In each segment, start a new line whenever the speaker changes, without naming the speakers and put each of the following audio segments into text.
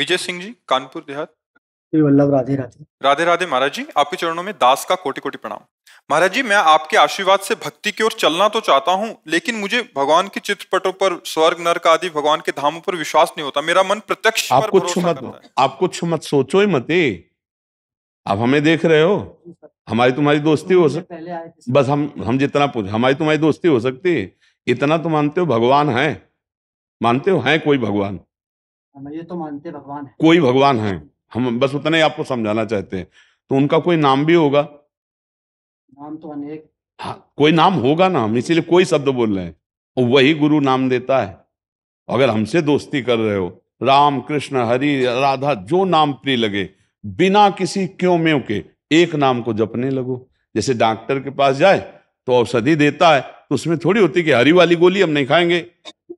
विजय सिंह जी कानपुर देहात
वल्लभ राधे राधे
राधे राधे महाराज जी आपके चरणों में दास का कोटि कोटि प्रणाम महाराज जी मैं आपके आशीर्वाद से भक्ति की ओर चलना तो चाहता हूँ लेकिन मुझे भगवान के चित्रपटों पर स्वर्ग नरक आदि भगवान के धामों पर विश्वास नहीं होता मेरा मन
प्रत्यक्ष आप कुछ मत आप कुछ मत सोचो ही मते आप हमें देख रहे हो हमारी तुम्हारी दोस्ती हो
सकती
बस हम हम जितना पूछ हमारी तुम्हारी दोस्ती हो सकती है इतना तो मानते हो भगवान है मानते हो है कोई भगवान
हाँ, ये तो मानते भगवान है
कोई भगवान है हम बस उतना ही आपको समझाना चाहते हैं तो उनका कोई नाम भी होगा
नाम तो अनेक
हाँ कोई नाम होगा ना हम इसीलिए कोई शब्द बोल रहे हैं वही गुरु नाम देता है अगर हमसे दोस्ती कर रहे हो राम कृष्ण हरि राधा जो नाम प्रिय लगे बिना किसी क्यों में के एक नाम को जपने लगो जैसे डॉक्टर के पास जाए तो औषधि देता है तो उसमें थोड़ी होती कि हरी वाली गोली हम नहीं खाएंगे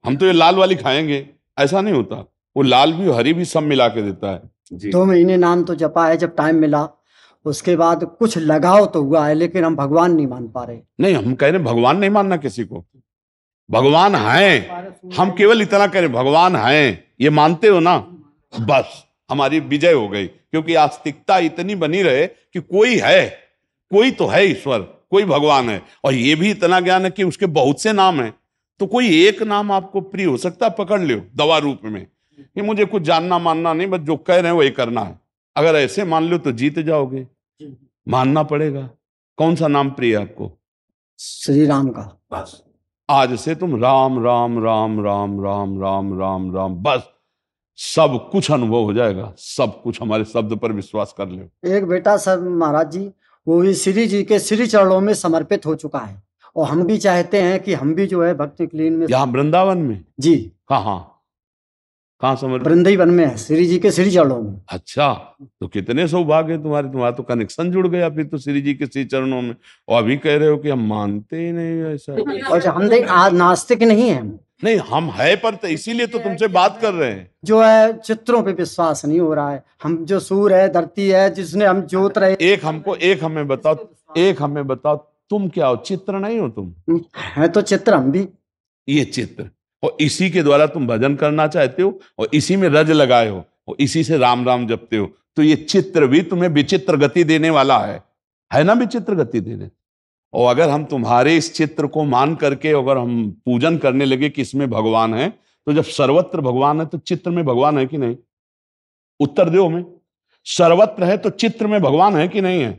हम तो ये लाल वाली खाएंगे ऐसा नहीं होता वो लाल भी हरी भी सब मिला के देता है
दो महीने नाम तो जपा है जब टाइम मिला उसके बाद कुछ लगाव तो हुआ है लेकिन हम भगवान नहीं मान पा रहे
नहीं हम कह रहे भगवान नहीं मानना किसी को भगवान है हम केवल इतना कह रहे भगवान है ये मानते हो ना बस हमारी विजय हो गई क्योंकि आस्तिकता इतनी बनी रहे कि कोई है कोई तो है ईश्वर कोई भगवान है और ये भी इतना ज्ञान है कि उसके बहुत से नाम हैं तो कोई एक नाम आपको प्रिय हो सकता है पकड़ लो दवा रूप में कि मुझे कुछ जानना मानना नहीं बस जो कह रहे हैं वही करना है अगर ऐसे मान लो तो जीत जाओगे मानना पड़ेगा कौन सा नाम प्रिय आपको श्री राम का बस आज से तुम राम राम राम राम राम राम राम राम बस सब कुछ अनुभव हो जाएगा सब कुछ हमारे शब्द पर विश्वास कर ले
एक बेटा सर महाराज जी वो भी श्री जी के श्री चरणों में समर्पित हो चुका है और हम भी चाहते हैं कि हम भी जो है भक्ति क्लीन में
यहाँ वृंदावन में जी हाँ हाँ कहाँ समझ
वृंदावन में है श्री जी के श्री चरणों में
अच्छा तो कितने सौभाग्य तुम्हारे तुम्हारा तो कनेक्शन जुड़ गया फिर तो श्री जी के श्री चरणों में और अभी कह रहे हो कि हम मानते ही नहीं ऐसा अच्छा हम देख आज
नास्तिक नहीं है
नहीं हम है पर तो इसीलिए तो तुमसे बात कर रहे हैं
जो है चित्रों पे विश्वास नहीं हो रहा है हम जो सूर है धरती है
जिसने हम जोत रहे एक हमको एक हमें बताओ एक हमें बताओ तुम क्या हो चित्र नहीं हो तुम है तो चित्र हम भी ये चित्र और इसी के द्वारा तुम भजन करना चाहते हो और इसी में रज लगाए हो और इसी से राम राम जपते हो तो ये चित्र भी तुम्हें विचित्र गति देने वाला है है ना विचित्र गति देने और अगर हम तुम्हारे इस चित्र को मान करके अगर हम पूजन करने लगे कि इसमें भगवान है तो जब सर्वत्र भगवान है तो चित्र में भगवान है कि नहीं उत्तर दो हमें सर्वत्र है तो चित्र में भगवान है कि नहीं है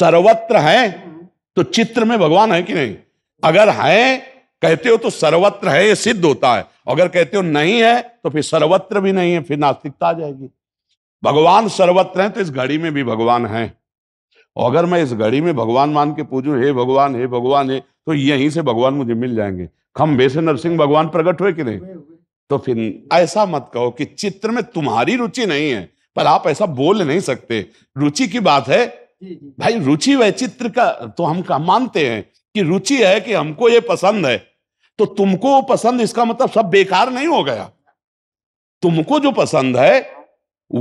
सर्वत्र है हम्म। तो चित्र में भगवान है कि नहीं अगर है कहते हो तो सर्वत्र है ये सिद्ध होता है अगर कहते हो नहीं है तो फिर सर्वत्र भी नहीं है फिर नास्तिकता आ जाएगी भगवान सर्वत्र है तो इस घड़ी में भी भगवान है और अगर मैं इस घड़ी में भगवान मान के पूजू हे भगवान हे भगवान हे तो यहीं से भगवान मुझे मिल जाएंगे खम्भे से नरसिंह भगवान प्रकट हुए कि नहीं तो फिर ऐसा मत कहो कि चित्र में तुम्हारी रुचि नहीं है पर आप ऐसा बोल नहीं सकते रुचि की बात है भाई रुचि वैचित्र का तो हम मानते हैं कि रुचि है कि हमको ये पसंद है तो तुमको पसंद इसका मतलब सब बेकार नहीं हो गया तुमको जो पसंद है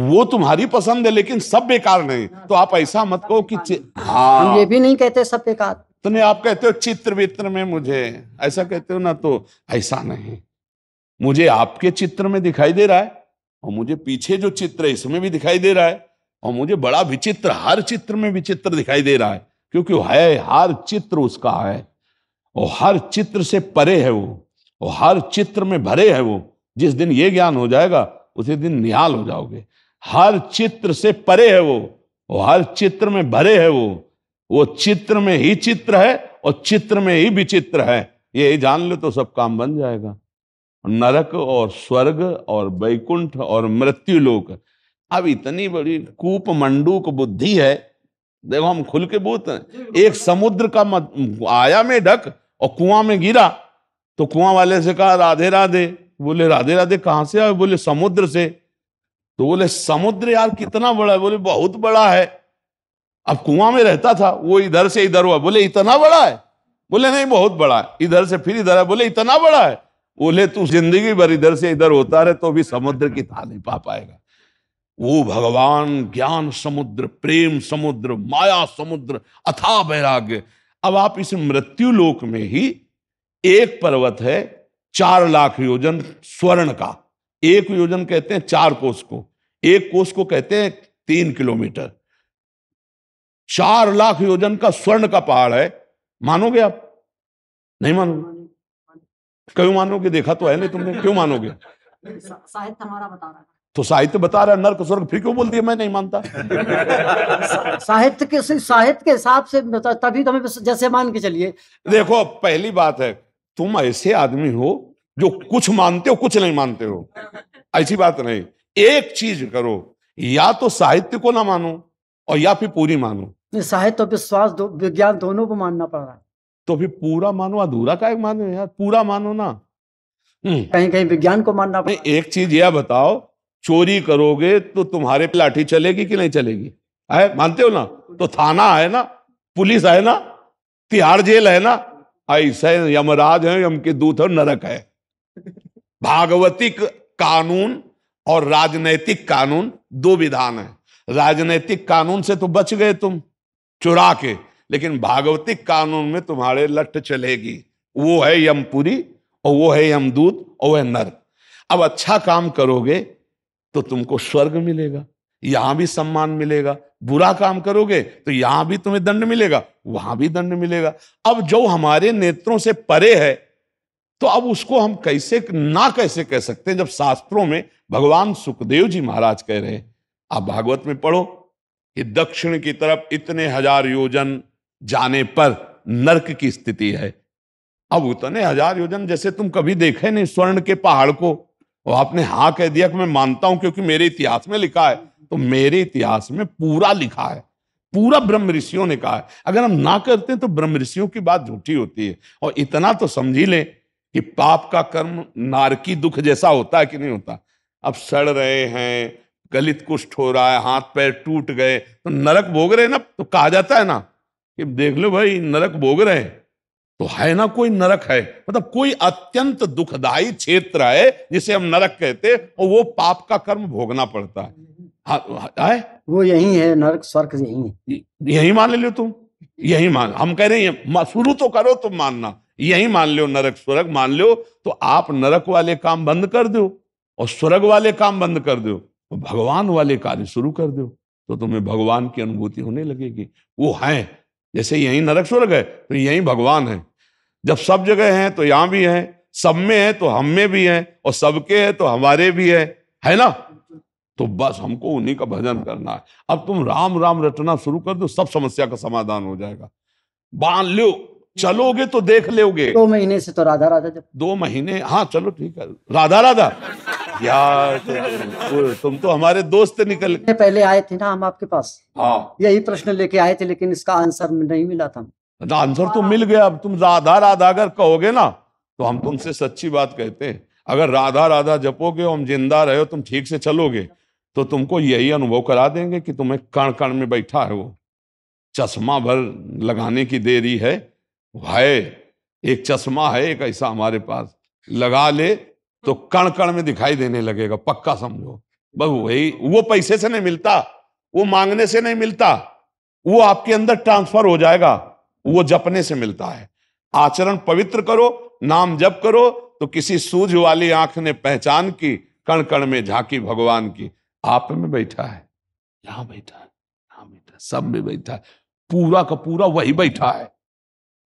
वो तुम्हारी पसंद है लेकिन सब बेकार नहीं तो आप ऐसा मत कहो कि हाँ ये भी नहीं कहते सब बेकार तो नहीं आप कहते हो चित्र वित्र में मुझे ऐसा कहते हो ना तो ऐसा नहीं मुझे आपके चित्र में दिखाई दे रहा है और मुझे पीछे जो चित्र है इसमें भी दिखाई दे रहा है और मुझे बड़ा विचित्र हर चित्र में विचित्र दिखाई दे रहा है क्योंकि है हर चित्र उसका है और हर चित्र से परे है वो और हर चित्र में भरे है वो जिस दिन ये ज्ञान हो जाएगा उसी दिन निहाल हो जाओगे हर चित्र से परे है वो और हर चित्र में भरे है वो वो चित्र में ही चित्र है और चित्र में ही विचित्र है ये जान ले तो सब काम बन जाएगा नरक और स्वर्ग और वैकुंठ और मृत्यु लोक अब इतनी बड़ी कूप मंडूक बुद्धि है देखो हम खुल के बूत हैं एक समुद्र का मत, आया में ढक और कुआं में गिरा तो कुआं वाले से कहा राधे राधे बोले राधे राधे कहाँ से आए बोले समुद्र से तो बोले समुद्र यार कितना बड़ा है बोले बहुत बड़ा है अब कुआं में रहता था वो इधर से इधर हुआ बोले इतना बड़ा है बोले नहीं बहुत बड़ा है इधर से फिर इधर है बोले इतना बड़ा है बोले तू जिंदगी भर इधर से इधर होता रहे तो भी समुद्र की था नहीं पा पाएगा वो भगवान ज्ञान समुद्र प्रेम समुद्र माया समुद्र अथा वैराग्य अब आप इस मृत्यु लोक में ही एक पर्वत है चार लाख योजन स्वर्ण का एक योजन कहते हैं चार कोस को एक कोस को कहते हैं तीन किलोमीटर चार लाख योजन का स्वर्ण का पहाड़ है मानोगे आप नहीं मानोगे क्यों मानोगे देखा तो है नहीं तुमने क्यों मानोगे
शायद तुम्हारा बता रहा
तो साहित्य बता रहा है नर्क स्वर्ग फिर क्यों बोल दिया मैं नहीं मानता साहित्य के साहित्य के हिसाब से तभी तो हमें जैसे मान के चलिए देखो पहली बात है तुम ऐसे आदमी हो जो कुछ मानते हो कुछ नहीं मानते हो ऐसी बात नहीं एक चीज करो या तो साहित्य को ना मानो और या फिर पूरी मानो साहित्य और विश्वास विज्ञान दोनों को मानना पड़ रहा है तो फिर पूरा मानो अधूरा का एक मानो यार पूरा मानो ना हम्म। कहीं कहीं विज्ञान को मानना एक चीज यह बताओ चोरी करोगे तो तुम्हारे पे लाठी चलेगी कि नहीं चलेगी है मानते हो ना तो थाना है ना पुलिस है ना तिहाड़ जेल है ना ऐसे यमराज है यम के दूत और नरक है भागवतिक कानून और राजनैतिक कानून दो विधान है राजनैतिक कानून से तो बच गए तुम चुरा के लेकिन भागवतिक कानून में तुम्हारे लठ चलेगी वो है यमपुरी और वो है यमदूत और वह नर अब अच्छा काम करोगे तो तुमको स्वर्ग मिलेगा यहां भी सम्मान मिलेगा बुरा काम करोगे तो यहां भी तुम्हें दंड मिलेगा वहां भी दंड मिलेगा अब जो हमारे नेत्रों से परे है तो अब उसको हम कैसे ना कैसे कह सकते हैं जब शास्त्रों में भगवान सुखदेव जी महाराज कह रहे हैं आप भागवत में पढ़ो कि दक्षिण की तरफ इतने हजार योजन जाने पर नरक की स्थिति है अब उतने हजार योजन जैसे तुम कभी देखे नहीं स्वर्ण के पहाड़ को और आपने हाँ कह दिया कि मैं मानता हूं क्योंकि मेरे इतिहास में लिखा है तो मेरे इतिहास में पूरा लिखा है पूरा ब्रह्म ऋषियों ने कहा है अगर हम ना करते तो ब्रह्म ऋषियों की बात झूठी होती है और इतना तो समझी ले कि पाप का कर्म नारकी दुख जैसा होता है कि नहीं होता अब सड़ रहे हैं गलित कुष्ठ हो रहा है हाथ पैर टूट गए तो नरक भोग रहे ना तो कहा जाता है ना कि देख लो भाई नरक भोग रहे हैं तो है ना कोई नरक है मतलब कोई अत्यंत दुखदायी क्षेत्र है जिसे हम नरक कहते हैं और वो पाप का कर्म भोगना पड़ता है हाँ, हाँ वो यही है नरक स्वर्ग यही है यही मान ले तुम यही मान हम कह रहे हैं शुरू तो करो तुम मानना यही मान लो नरक स्वर्ग मान लो तो आप नरक वाले काम बंद कर दो और स्वर्ग वाले काम बंद कर दो भगवान वाले कार्य शुरू कर दो तो तुम्हें भगवान की अनुभूति होने लगेगी वो है जैसे यहीं नरक स्वर्ग है तो यहीं भगवान है जब सब जगह हैं तो यहां भी है सब में है तो हम में भी है और सबके है तो हमारे भी है है ना तो बस हमको उन्हीं का भजन करना है अब तुम राम राम रटना शुरू कर दो सब समस्या का समाधान हो जाएगा बांध लो चलोगे तो देख लोगे दो महीने से तो राधा राधा जब दो महीने हाँ चलो ठीक है राधा राधा यार तो, तुम तो हमारे दोस्त निकल पहले आए थे ना हम आपके पास हाँ यही प्रश्न लेके आए थे लेकिन इसका आंसर नहीं मिला था आंसर तो मिल गया अब तुम राधा राधा अगर कहोगे ना तो हम तुमसे सच्ची बात कहते हैं अगर राधा राधा जपोगे हम जिंदा रहे हो तुम ठीक से चलोगे तो तुमको यही अनुभव करा देंगे कि तुम्हें कण कण में बैठा है वो चश्मा भर लगाने की देरी है भय एक चश्मा है एक ऐसा हमारे पास लगा ले तो कण कण में दिखाई देने लगेगा पक्का समझो बहु वही वो पैसे से नहीं मिलता वो मांगने से नहीं मिलता वो आपके अंदर ट्रांसफर हो जाएगा वो जपने से मिलता है आचरण पवित्र करो नाम जप करो तो किसी सूझ वाली आंख ने पहचान की कण कण में झांकी भगवान की आप में बैठा है यहां बैठा है यहां बैठा है सब में बैठा है पूरा का पूरा वही बैठा है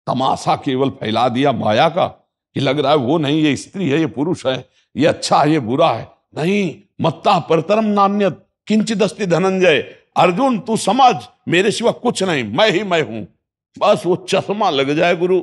तमाशा केवल फैला दिया माया का कि लग रहा है वो नहीं ये स्त्री है ये पुरुष है ये अच्छा है ये बुरा है नहीं मत्ता परतरम नान्य किंचिदस्ति धनंजय अर्जुन तू समझ मेरे सिवा कुछ नहीं मैं ही मैं हूं बस वो चश्मा लग जाए गुरु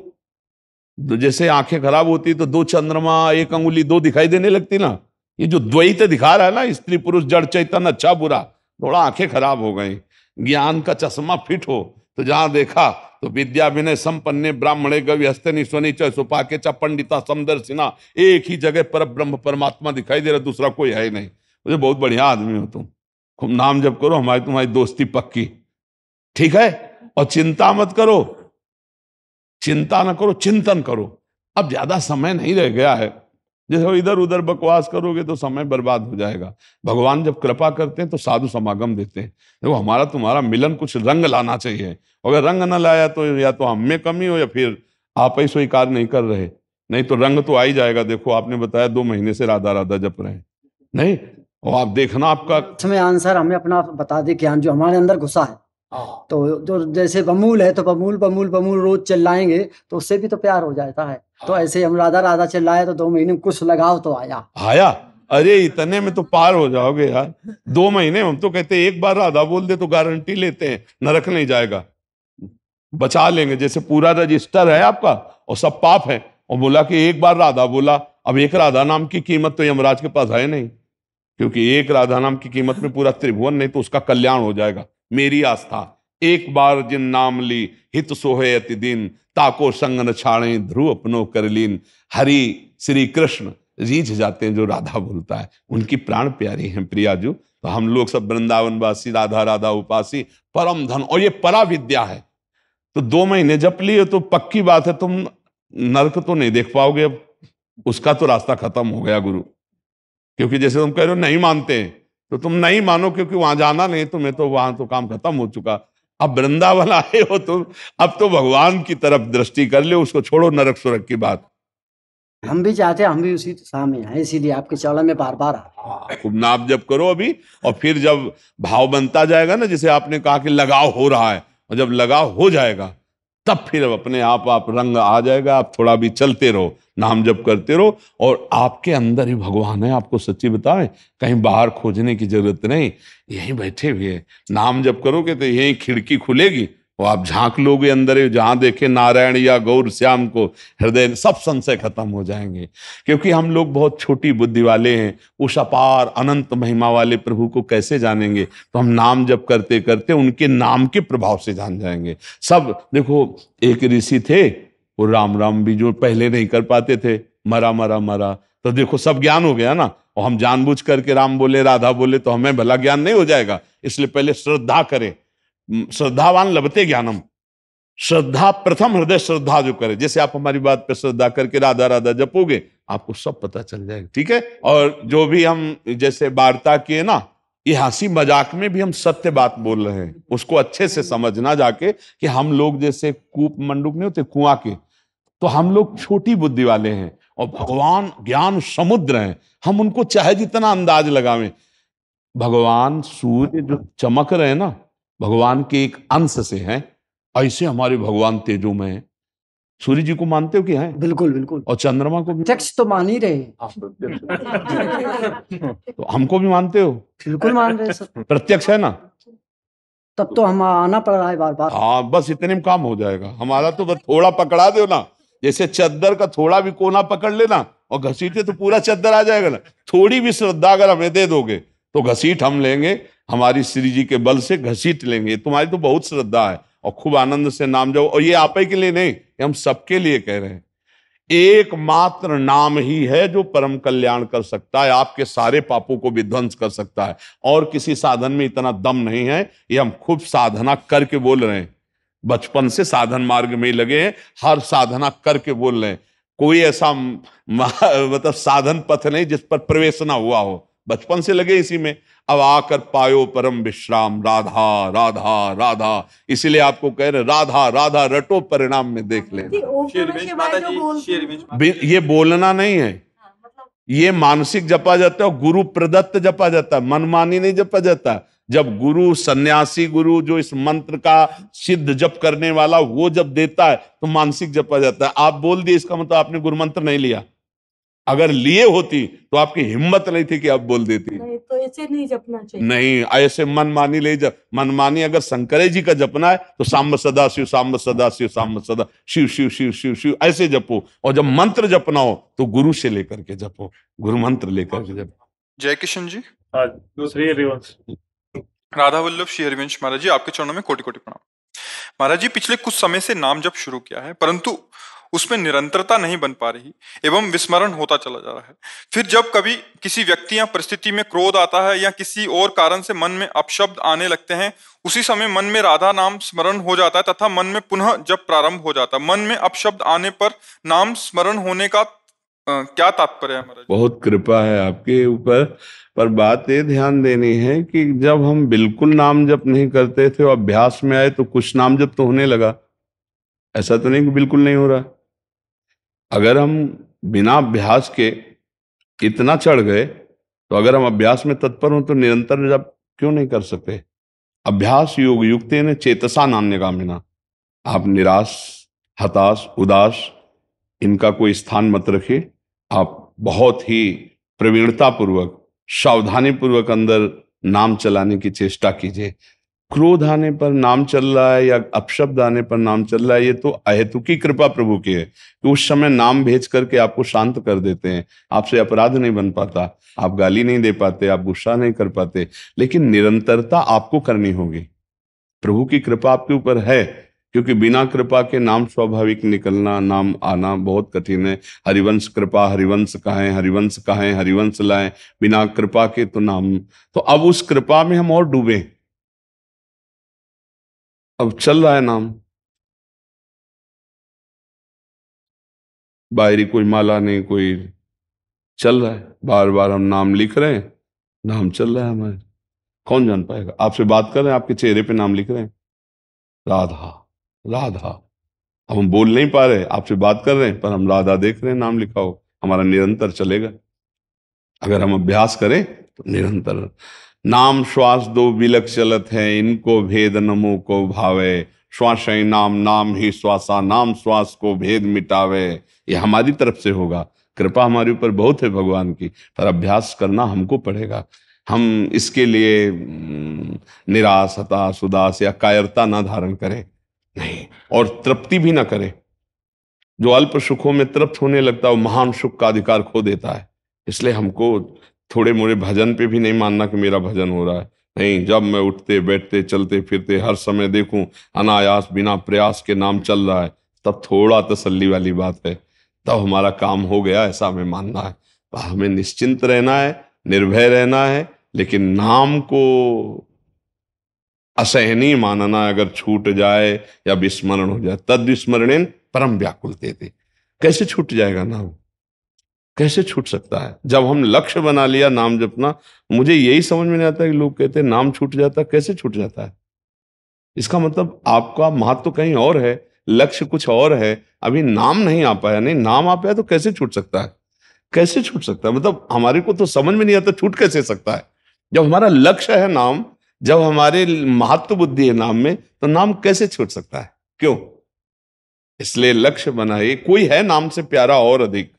तो जैसे आंखें खराब होती तो दो चंद्रमा एक अंगुली दो दिखाई देने लगती ना ये जो द्वैत दिखा रहा है ना स्त्री पुरुष जड़ चैतन अच्छा बुरा थोड़ा आंखें खराब हो गई ज्ञान का चश्मा फिट हो तो जहां देखा तो विद्या विनय संपन्न ब्राह्मणे गवि हस्तनी स्वनिचय सुपाके चा पंडिता सिन्हा एक ही जगह पर ब्रह्म परमात्मा दिखाई दे रहा दूसरा कोई है ही नहीं मुझे बहुत बढ़िया आदमी हो तुम खूब नाम जब करो हमारी तुम्हारी दोस्ती पक्की ठीक है और चिंता मत करो चिंता ना करो चिंतन करो अब ज्यादा समय नहीं रह गया है जैसे इधर उधर बकवास करोगे तो समय बर्बाद हो जाएगा भगवान जब कृपा करते हैं तो साधु समागम देते हैं देखो हमारा तुम्हारा मिलन कुछ रंग लाना चाहिए अगर रंग ना लाया तो या तो हम में कमी हो या फिर आप ही स्वीकार नहीं कर रहे नहीं तो रंग तो आ ही जाएगा देखो आपने बताया दो महीने से राधा राधा जप रहे नहीं और आप देखना आपका
आंसर हमें अपना बता दे कि जो हमारे अंदर घुसा है तो जो जैसे बमूल है तो बमूल बमूल बमूल रोज चिल्लाएंगे तो उससे भी तो प्यार हो जाता है तो हाँ। ऐसे हम राधा राधा चिल्लाए तो दो महीने कुछ लगाव तो आया
आया अरे इतने में तो पार हो जाओगे यार दो महीने हम तो कहते एक बार राधा बोल दे तो गारंटी लेते हैं नरक नहीं जाएगा बचा लेंगे जैसे पूरा रजिस्टर है आपका और सब पाप है और बोला कि एक बार राधा बोला अब एक राधा नाम की कीमत तो यमराज के पास है नहीं क्योंकि एक राधा नाम की कीमत में पूरा त्रिभुवन नहीं तो उसका कल्याण हो जाएगा मेरी आस्था एक बार जिन नाम ली हित सोहे अति दिन ताको संग न छाणे ध्रुव अपनो कर लीन हरि श्री कृष्ण रीझ जाते हैं जो राधा बोलता है उनकी प्राण प्यारी हैं जू तो हम लोग सब वृंदावन वासी राधा राधा उपासी परम धन और ये परा विद्या है तो दो महीने जप लिए तो पक्की बात है तुम नरक तो नहीं देख पाओगे अब उसका तो रास्ता खत्म हो गया गुरु क्योंकि जैसे तुम कह रहे हो नहीं मानते हैं तो तुम नहीं मानो क्योंकि वहां जाना नहीं तुम्हें तो वहां तो काम खत्म हो चुका अब वृंदावन आए हो तुम अब तो भगवान की तरफ दृष्टि कर लो उसको छोड़ो नरक सुरक की बात हम भी चाहते
हम भी उसी दिशा में हैं इसीलिए आपके चौला में बार बार हाँ,
खूब नाप जब करो अभी और फिर जब भाव बनता जाएगा ना जिसे आपने कहा कि लगाव हो रहा है और जब लगाव हो जाएगा तब फिर अपने आप आप रंग आ जाएगा आप थोड़ा भी चलते रहो नाम जप करते रहो और आपके अंदर ही भगवान है आपको सच्ची बताएं कहीं बाहर खोजने की जरूरत नहीं यहीं बैठे हुए नाम जप करोगे तो यहीं खिड़की खुलेगी वो आप झांक लोगे अंदर जहां देखे नारायण या गौर श्याम को हृदय सब संशय खत्म हो जाएंगे क्योंकि हम लोग बहुत छोटी बुद्धि वाले हैं उस अपार अनंत महिमा वाले प्रभु को कैसे जानेंगे तो हम नाम जब करते करते उनके नाम के प्रभाव से जान जाएंगे सब देखो एक ऋषि थे वो राम राम भी जो पहले नहीं कर पाते थे मरा मरा मरा तो देखो सब ज्ञान हो गया ना और हम जानबूझ करके राम बोले राधा बोले तो हमें भला ज्ञान नहीं हो जाएगा इसलिए पहले श्रद्धा करें श्रद्धावान लबते ज्ञानम श्रद्धा प्रथम हृदय श्रद्धा जो करे जैसे आप हमारी बात पर श्रद्धा करके राधा राधा जपोगे आपको सब पता चल जाएगा ठीक है और जो भी हम जैसे वार्ता किए ना ये हंसी मजाक में भी हम सत्य बात बोल रहे हैं उसको अच्छे से समझना जाके कि हम लोग जैसे कूप मंडूक नहीं होते कुआ के तो हम लोग छोटी बुद्धि वाले हैं और भगवान ज्ञान समुद्र हैं हम उनको चाहे जितना अंदाज लगावे भगवान सूर्य जो चमक रहे हैं ना भगवान के एक अंश से हैं ऐसे हमारे भगवान तेजो में है सूर्य जी को मानते हो कि हैं बिल्कुल बिल्कुल और चंद्रमा को भी तो मान ही रहे तो हाँ, हमको भी मानते हो बिल्कुल मान रहे सर प्रत्यक्ष है ना
तब तो हम आना पड़ रहा है बार बार
हाँ बस इतने में काम हो जाएगा हमारा तो बस थोड़ा पकड़ा दो ना जैसे चद्दर का थोड़ा भी कोना पकड़ लेना और घसीटे तो पूरा चद्दर आ जाएगा ना थोड़ी भी श्रद्धा अगर हमें दे दोगे तो घसीट हम लेंगे हमारी श्री जी के बल से घसीट लेंगे तुम्हारी तो बहुत श्रद्धा है और खूब आनंद से नाम जाओ और ये आप के लिए नहीं ये हम सबके लिए कह रहे हैं एकमात्र नाम ही है जो परम कल्याण कर सकता है आपके सारे पापों को विध्वंस कर सकता है और किसी साधन में इतना दम नहीं है ये हम खूब साधना करके बोल रहे हैं बचपन से साधन मार्ग में लगे हैं हर साधना करके बोल रहे हैं कोई ऐसा मतलब साधन पथ नहीं जिस पर प्रवेश ना हुआ हो बचपन से लगे इसी में अब आकर पायो परम विश्राम राधा राधा राधा इसीलिए आपको कह रहे राधा राधा रटो परिणाम में देख ले ये बोलना नहीं है हाँ, मतलब ये मानसिक जपा जाता है और गुरु प्रदत्त जपा जाता है मनमानी नहीं जपा जाता जब गुरु सन्यासी गुरु जो इस मंत्र का सिद्ध जप करने वाला वो जब देता है तो मानसिक जपा जाता है आप बोल दिए इसका मतलब आपने गुरु मंत्र नहीं लिया अगर लिए होती तो आपकी हिम्मत नहीं थी कि आप बोल देती नहीं
तो ऐसे नहीं जपना चाहिए
नहीं ऐसे मनमानी ले जब मनमानी अगर शंकर जी का जपना है तो साम्ब सदा शिव साम्ब सदा शिव साम्ब सदा शिव शिव शिव शिव शिव ऐसे जपो और जब मंत्र जपना हो तो गुरु से लेकर के जपो गुरु मंत्र लेकर के जपो
जय किशन जी हाँ, दूसरी राधा वल्लभ श्री हरिवंश महाराज जी आपके चरणों में कोटि कोटि प्रणाम महाराज जी पिछले कुछ समय से नाम जब शुरू किया है परंतु उसमें निरंतरता नहीं बन पा रही एवं विस्मरण होता चला जा रहा है फिर जब कभी किसी व्यक्ति या परिस्थिति में क्रोध आता है या किसी और कारण से मन में अपशब्द आने लगते हैं उसी समय मन में राधा नाम स्मरण हो जाता है तथा मन में पुनः जब प्रारंभ हो जाता है मन में अपशब्द आने पर नाम स्मरण होने का आ, क्या तात्पर्य है
बहुत कृपा है आपके ऊपर पर बात ये ध्यान देनी है कि जब हम बिल्कुल नाम जप नहीं करते थे अभ्यास में आए तो कुछ नाम जप तो होने लगा ऐसा तो नहीं बिल्कुल नहीं हो रहा अगर हम बिना अभ्यास के इतना चढ़ गए तो अगर हम अभ्यास में तत्पर हों तो निरंतर जब क्यों नहीं कर सकते अभ्यास योग युक्त ने चेतसा नान्य कामिना आप निराश हताश उदास इनका कोई स्थान मत रखिए आप बहुत ही प्रवीणतापूर्वक सावधानीपूर्वक अंदर नाम चलाने की चेष्टा कीजिए क्रोध आने पर नाम चल रहा है या अपशब्द आने पर नाम चल रहा है ये तो अहेतु की कृपा प्रभु की है कि उस समय नाम भेज करके आपको शांत कर देते हैं आपसे अपराध नहीं बन पाता आप गाली नहीं दे पाते आप गुस्सा नहीं कर पाते लेकिन निरंतरता आपको करनी होगी प्रभु की कृपा आपके ऊपर है क्योंकि बिना कृपा के नाम स्वाभाविक निकलना नाम आना बहुत कठिन है हरिवंश कृपा हरिवंश कहें हरिवंश कहें हरिवंश लाएं बिना कृपा के तो नाम तो अब उस कृपा में हम और डूबें अब चल रहा है नाम बाहरी कोई माला नहीं कोई चल रहा है बार बार हम नाम लिख रहे हैं नाम चल रहा है हमारे कौन जान पाएगा आपसे बात कर रहे हैं आपके चेहरे पे नाम लिख रहे हैं राधा राधा अब हम बोल नहीं पा रहे आपसे बात कर रहे हैं पर हम राधा देख रहे हैं नाम लिखा हो हमारा निरंतर चलेगा अगर हम अभ्यास करें तो निरंतर नाम श्वास दो विलक चलत है इनको भेद नमो को भावे श्वास नाम नाम ही श्वासा नाम श्वास को भेद मिटावे ये हमारी तरफ से होगा कृपा हमारे ऊपर बहुत है भगवान की पर अभ्यास करना हमको पड़ेगा हम इसके लिए निराश हताश उदास या कायरता ना धारण करें नहीं और तृप्ति भी ना करें जो अल्प सुखों में तृप्त होने लगता है वो महान सुख का अधिकार खो देता है इसलिए हमको थोड़े मोड़े भजन पे भी नहीं मानना कि मेरा भजन हो रहा है नहीं जब मैं उठते बैठते चलते फिरते हर समय देखूं अनायास बिना प्रयास के नाम चल रहा है तब थोड़ा तसल्ली वाली बात है तब हमारा काम हो गया ऐसा हमें मानना है हमें निश्चिंत रहना है निर्भय रहना है लेकिन नाम को असहनीय मानना अगर छूट जाए या विस्मरण हो जाए तद विस्मरण परम व्याकुल थे कैसे छूट जाएगा नाम कैसे छूट सकता है जब हम लक्ष्य बना लिया नाम जपना मुझे यही समझ में नहीं आता कि लोग कहते हैं नाम छूट जाता कैसे छूट जाता है इसका मतलब आपका महत्व तो कहीं और है लक्ष्य कुछ और है अभी नाम नहीं आ पाया नहीं नाम आ पाया तो कैसे छूट सकता है कैसे छूट सकता है मतलब हमारे को तो समझ में नहीं आता छूट कैसे सकता है जब हमारा लक्ष्य है नाम जब हमारे महत्व बुद्धि है नाम में तो नाम कैसे छूट सकता है क्यों इसलिए लक्ष्य बनाइए कोई है नाम से प्यारा और अधिक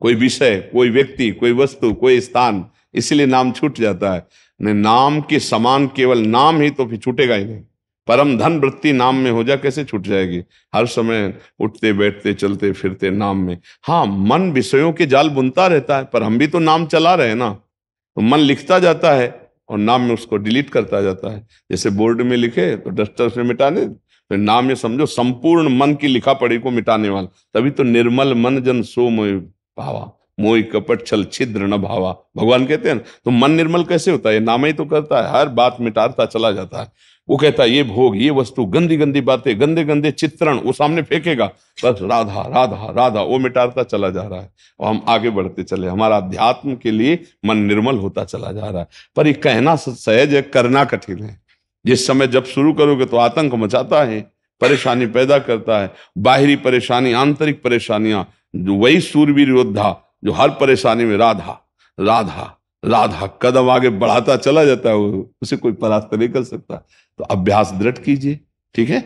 कोई विषय कोई व्यक्ति कोई वस्तु कोई स्थान इसलिए नाम छूट जाता है नहीं नाम के समान केवल नाम ही तो फिर छूटेगा ही नहीं परम धन वृत्ति नाम में हो जा कैसे छूट जाएगी हर समय उठते बैठते चलते फिरते नाम में हाँ मन विषयों के जाल बुनता रहता है पर हम भी तो नाम चला रहे हैं ना तो मन लिखता जाता है और नाम में उसको डिलीट करता जाता है जैसे बोर्ड में लिखे तो डस्टर से मिटाने तो नाम ये समझो संपूर्ण मन की लिखा पढ़ी को मिटाने वाला तभी तो निर्मल मन जन सोमय भावा मोई कपट छल छिद्र न भावा भगवान कहते हैं तो मन निर्मल कैसे होता है नाम ही तो करता है हर बात मिटारता चला जाता है वो कहता है ये भोग ये वस्तु गंदी गंदी बातें गंदे गंदे चित्रण वो सामने फेंकेगा बस राधा राधा राधा वो मिटारता चला जा रहा है और हम आगे बढ़ते चले हमारा अध्यात्म के लिए मन निर्मल होता चला जा रहा है पर ये कहना सहज है करना कठिन है जिस समय जब शुरू करोगे तो आतंक मचाता है परेशानी पैदा करता है बाहरी परेशानी आंतरिक परेशानियां वही सूरवीर योद्धा जो हर परेशानी में राधा राधा राधा कदम आगे बढ़ाता चला जाता है उसे कोई परास्त नहीं कर सकता तो अभ्यास दृढ़ कीजिए ठीक है